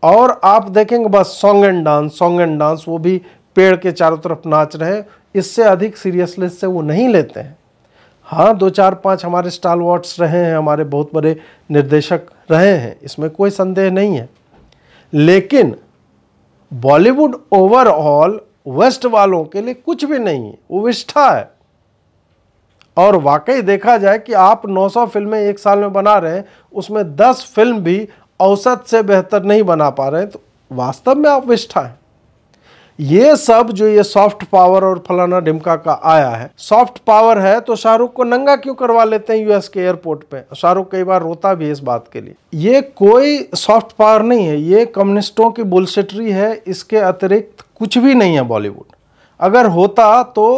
और आप देखेंगे बस song and dance song and dance वो भी पेड़ के चारों तरफ नाच रहे हैं इससे अधिक सीरियसनेस से वो नहीं लेते हैं हाँ दो चार पाँच हमारे स्टाल वॉट्स रहे हैं हमारे बहुत बड़े निर्देशक रहे हैं इसमें कोई संदेह नहीं है लेकिन बॉलीवुड ओवरऑल वेस्ट वालों के लिए कुछ भी नहीं है वो विष्ठा है और वाकई देखा जाए कि आप 900 फिल्में एक साल में बना रहे हैं उसमें 10 फिल्म भी औसत से बेहतर नहीं बना पा रहे हैं तो वास्तव में आप विष्ठा हैं ये सब जो ये सॉफ्ट पावर और फलाना ढिमका का आया है सॉफ्ट पावर है तो शाहरुख को नंगा क्यों करवा लेते हैं यूएस के एयरपोर्ट पे शाहरुख कई बार रोता भी है इस बात के लिए ये कोई सॉफ्ट पावर नहीं है ये कम्युनिस्टों की बुलसेटरी है इसके अतिरिक्त कुछ भी नहीं है बॉलीवुड अगर होता तो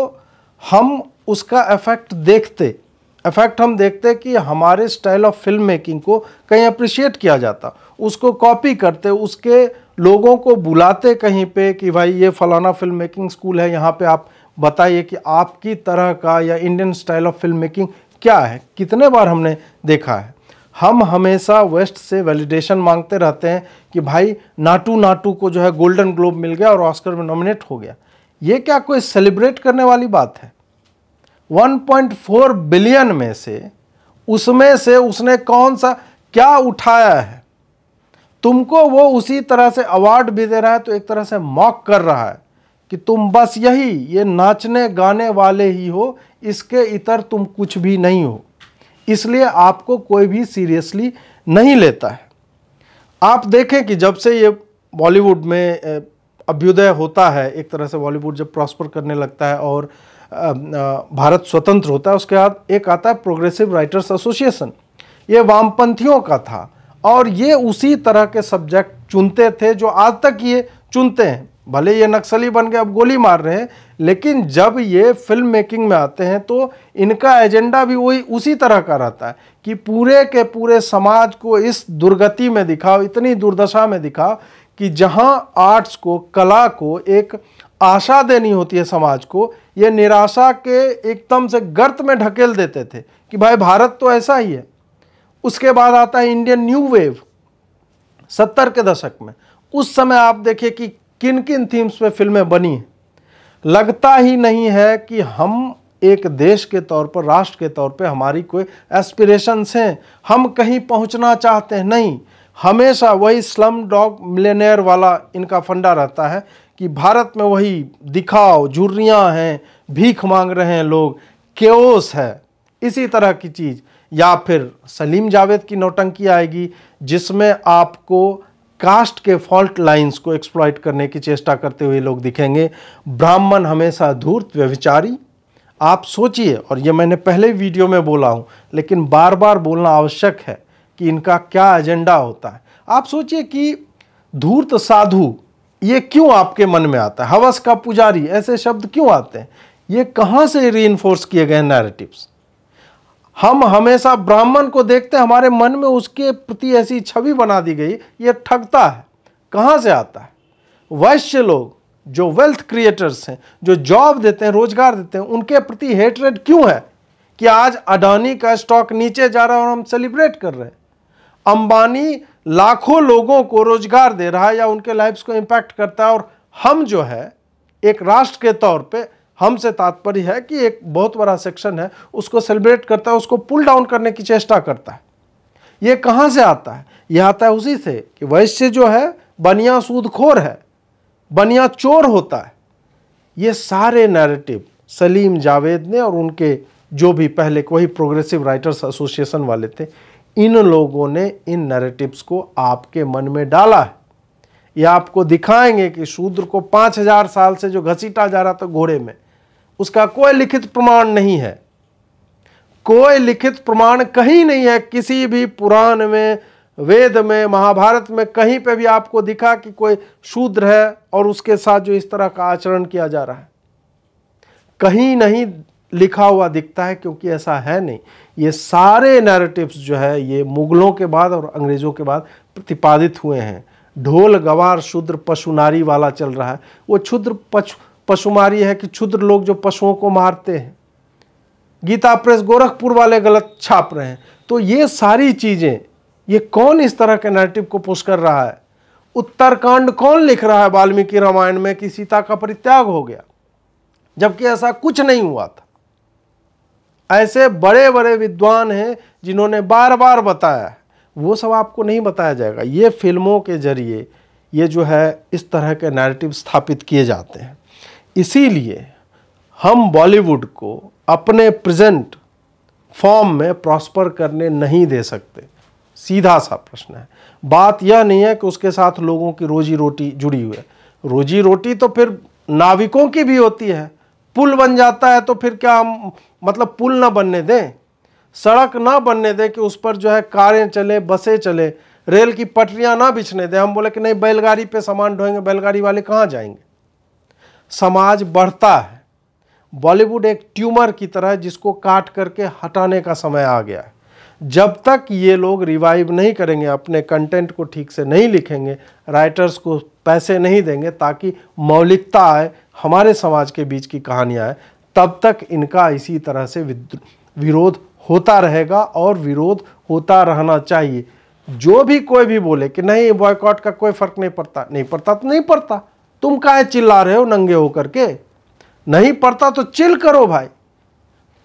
हम उसका इफेक्ट देखते इफेक्ट हम देखते कि हमारे स्टाइल ऑफ फिल्म मेकिंग को कहीं अप्रिशिएट किया जाता उसको कॉपी करते उसके लोगों को बुलाते कहीं पे कि भाई ये फ़लाना फिल्म मेकिंग स्कूल है यहाँ पे आप बताइए कि आपकी तरह का या Indian style of film making क्या है कितने बार हमने देखा है हम हमेशा वेस्ट से वैलिडेशन मांगते रहते हैं कि भाई नाटू नाटू को जो है गोल्डन ग्लोब मिल गया और ऑस्कर में नॉमिनेट हो गया ये क्या कोई सेलिब्रेट करने वाली बात है 1.4 बिलियन में से उसमें से उसने कौन सा क्या उठाया है तुमको वो उसी तरह से अवार्ड भी दे रहा है तो एक तरह से मॉक कर रहा है कि तुम बस यही ये नाचने गाने वाले ही हो इसके इतर तुम कुछ भी नहीं हो इसलिए आपको कोई भी सीरियसली नहीं लेता है आप देखें कि जब से ये बॉलीवुड में अभ्युदय होता है एक तरह से बॉलीवुड जब प्रॉस्पर करने लगता है और भारत स्वतंत्र होता है उसके बाद एक आता है प्रोग्रेसिव राइटर्स एसोसिएशन ये वामपंथियों का था और ये उसी तरह के सब्जेक्ट चुनते थे जो आज तक ये चुनते हैं भले ये नक्सली बन गए अब गोली मार रहे हैं लेकिन जब ये फिल्म मेकिंग में आते हैं तो इनका एजेंडा भी वही उसी तरह का रहता है कि पूरे के पूरे समाज को इस दुर्गति में दिखाओ इतनी दुर्दशा में दिखाओ कि जहाँ आर्ट्स को कला को एक आशा देनी होती है समाज को ये निराशा के एकदम से गर्त में ढकेल देते थे कि भाई भारत तो ऐसा ही है उसके बाद आता है इंडियन न्यू वेव सत्तर के दशक में उस समय आप देखिए कि किन किन थीम्स पे फिल्में बनी लगता ही नहीं है कि हम एक देश के तौर पर राष्ट्र के तौर पे हमारी कोई एस्पिरेशंस हैं हम कहीं पहुंचना चाहते हैं नहीं हमेशा वही स्लम डॉग मिलेनियर वाला इनका फंडा रहता है कि भारत में वही दिखाओ झुर्रियाँ हैं भीख मांग रहे हैं लोग केओस है इसी तरह की चीज़ या फिर सलीम जावेद की नौटंकी आएगी जिसमें आपको कास्ट के फॉल्ट लाइंस को एक्सप्लॉयट करने की चेष्टा करते हुए लोग दिखेंगे ब्राह्मण हमेशा धूर्त व्यविचारी आप सोचिए और ये मैंने पहले वीडियो में बोला हूँ लेकिन बार बार बोलना आवश्यक है कि इनका क्या एजेंडा होता है आप सोचिए कि धूर्त साधु ये क्यों आपके मन में आता है हवस का पुजारी ऐसे शब्द क्यों आते हैं ये कहाँ से री किए गए नैरेटिव्स हम हमेशा ब्राह्मण को देखते हमारे मन में उसके प्रति ऐसी छवि बना दी गई ये ठगता है कहाँ से आता है वैश्य लोग जो वेल्थ क्रिएटर्स हैं जो जॉब देते हैं रोजगार देते हैं उनके प्रति हेटरेट क्यों है कि आज अडानी का स्टॉक नीचे जा रहा है और हम सेलिब्रेट कर रहे हैं अंबानी लाखों लोगों को रोजगार दे रहा है या उनके लाइफ्स को इम्पैक्ट करता है और हम जो है एक राष्ट्र के तौर पर हम से तात्पर्य है कि एक बहुत बड़ा सेक्शन है उसको सेलिब्रेट करता है उसको पुल डाउन करने की चेष्टा करता है ये कहाँ से आता है यह आता है उसी से कि वैश्य जो है बनिया सूदखोर है बनिया चोर होता है ये सारे नैरेटिव सलीम जावेद ने और उनके जो भी पहले वही प्रोग्रेसिव राइटर्स एसोसिएशन वाले थे इन लोगों ने इन नैरेटिव्स को आपके मन में डाला है ये आपको दिखाएंगे कि शूद्र को पाँच हजार साल से जो घसीटा जा रहा था घोड़े में उसका कोई लिखित प्रमाण नहीं है कोई लिखित प्रमाण कहीं नहीं है किसी भी पुराण में वेद में महाभारत में कहीं पे भी आपको दिखा कि कोई शूद्र है और उसके साथ जो इस तरह का आचरण किया जा रहा है कहीं नहीं लिखा हुआ दिखता है क्योंकि ऐसा है नहीं ये सारे नैरेटिव्स जो है ये मुगलों के बाद और अंग्रेज़ों के बाद प्रतिपादित हुए हैं ढोल गवार शूद्र पशु नारी वाला चल रहा है वो क्षुद्र पशु पशुमारी है कि क्षुद्र लोग जो पशुओं को मारते हैं गीता प्रेस गोरखपुर वाले गलत छाप रहे हैं तो ये सारी चीज़ें ये कौन इस तरह के नैरेटिव को पुष्ट कर रहा है उत्तरकांड कौन लिख रहा है वाल्मीकि रामायण में कि सीता का परित्याग हो गया जबकि ऐसा कुछ नहीं हुआ था ऐसे बड़े बड़े विद्वान हैं जिन्होंने बार बार बताया वो सब आपको नहीं बताया जाएगा ये फिल्मों के जरिए ये जो है इस तरह के नैरेटिव स्थापित किए जाते हैं इसीलिए हम बॉलीवुड को अपने प्रेजेंट फॉर्म में प्रॉस्पर करने नहीं दे सकते सीधा सा प्रश्न है बात यह नहीं है कि उसके साथ लोगों की रोजी रोटी जुड़ी हुई है रोजी रोटी तो फिर नाविकों की भी होती है पुल बन जाता है तो फिर क्या हम मतलब पुल ना बनने दें सड़क ना बनने दें कि उस पर जो है कारें चले बसें चले रेल की पटरियां ना बिछने दें हम बोले कि नहीं बैलगाड़ी पे सामान ढोएंगे बैलगाड़ी वाले कहाँ जाएंगे समाज बढ़ता है बॉलीवुड एक ट्यूमर की तरह जिसको काट करके हटाने का समय आ गया है जब तक ये लोग रिवाइव नहीं करेंगे अपने कंटेंट को ठीक से नहीं लिखेंगे राइटर्स को पैसे नहीं देंगे ताकि मौलिकता आए हमारे समाज के बीच की कहानियाँ आए तब तक इनका इसी तरह से विरोध होता रहेगा और विरोध होता रहना चाहिए जो भी कोई भी बोले कि नहीं बॉयकॉट का कोई फर्क नहीं पड़ता नहीं पड़ता तो नहीं पड़ता तुम काहे चिल्ला रहे हो नंगे होकर के नहीं पड़ता तो चिल करो भाई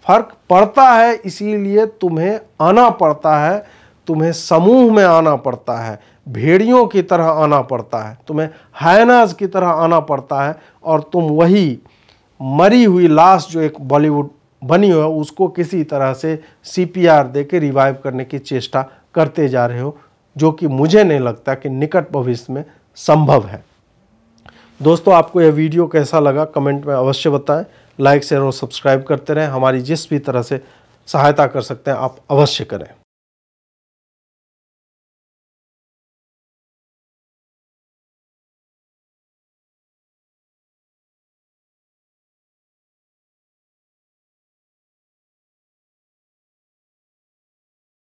फर्क पड़ता है इसीलिए तुम्हें आना पड़ता है तुम्हें समूह में आना पड़ता है भेड़ियों की तरह आना पड़ता है तुम्हें हायनाज की तरह आना पड़ता है और तुम वही मरी हुई लाश जो एक बॉलीवुड बनी हुई है उसको किसी तरह से सीपीआर दे के रिवाइव करने की चेष्टा करते जा रहे हो जो कि मुझे नहीं लगता कि निकट भविष्य में संभव है दोस्तों आपको यह वीडियो कैसा लगा कमेंट में अवश्य बताएं लाइक शेयर और सब्सक्राइब करते रहें हमारी जिस भी तरह से सहायता कर सकते हैं आप अवश्य करें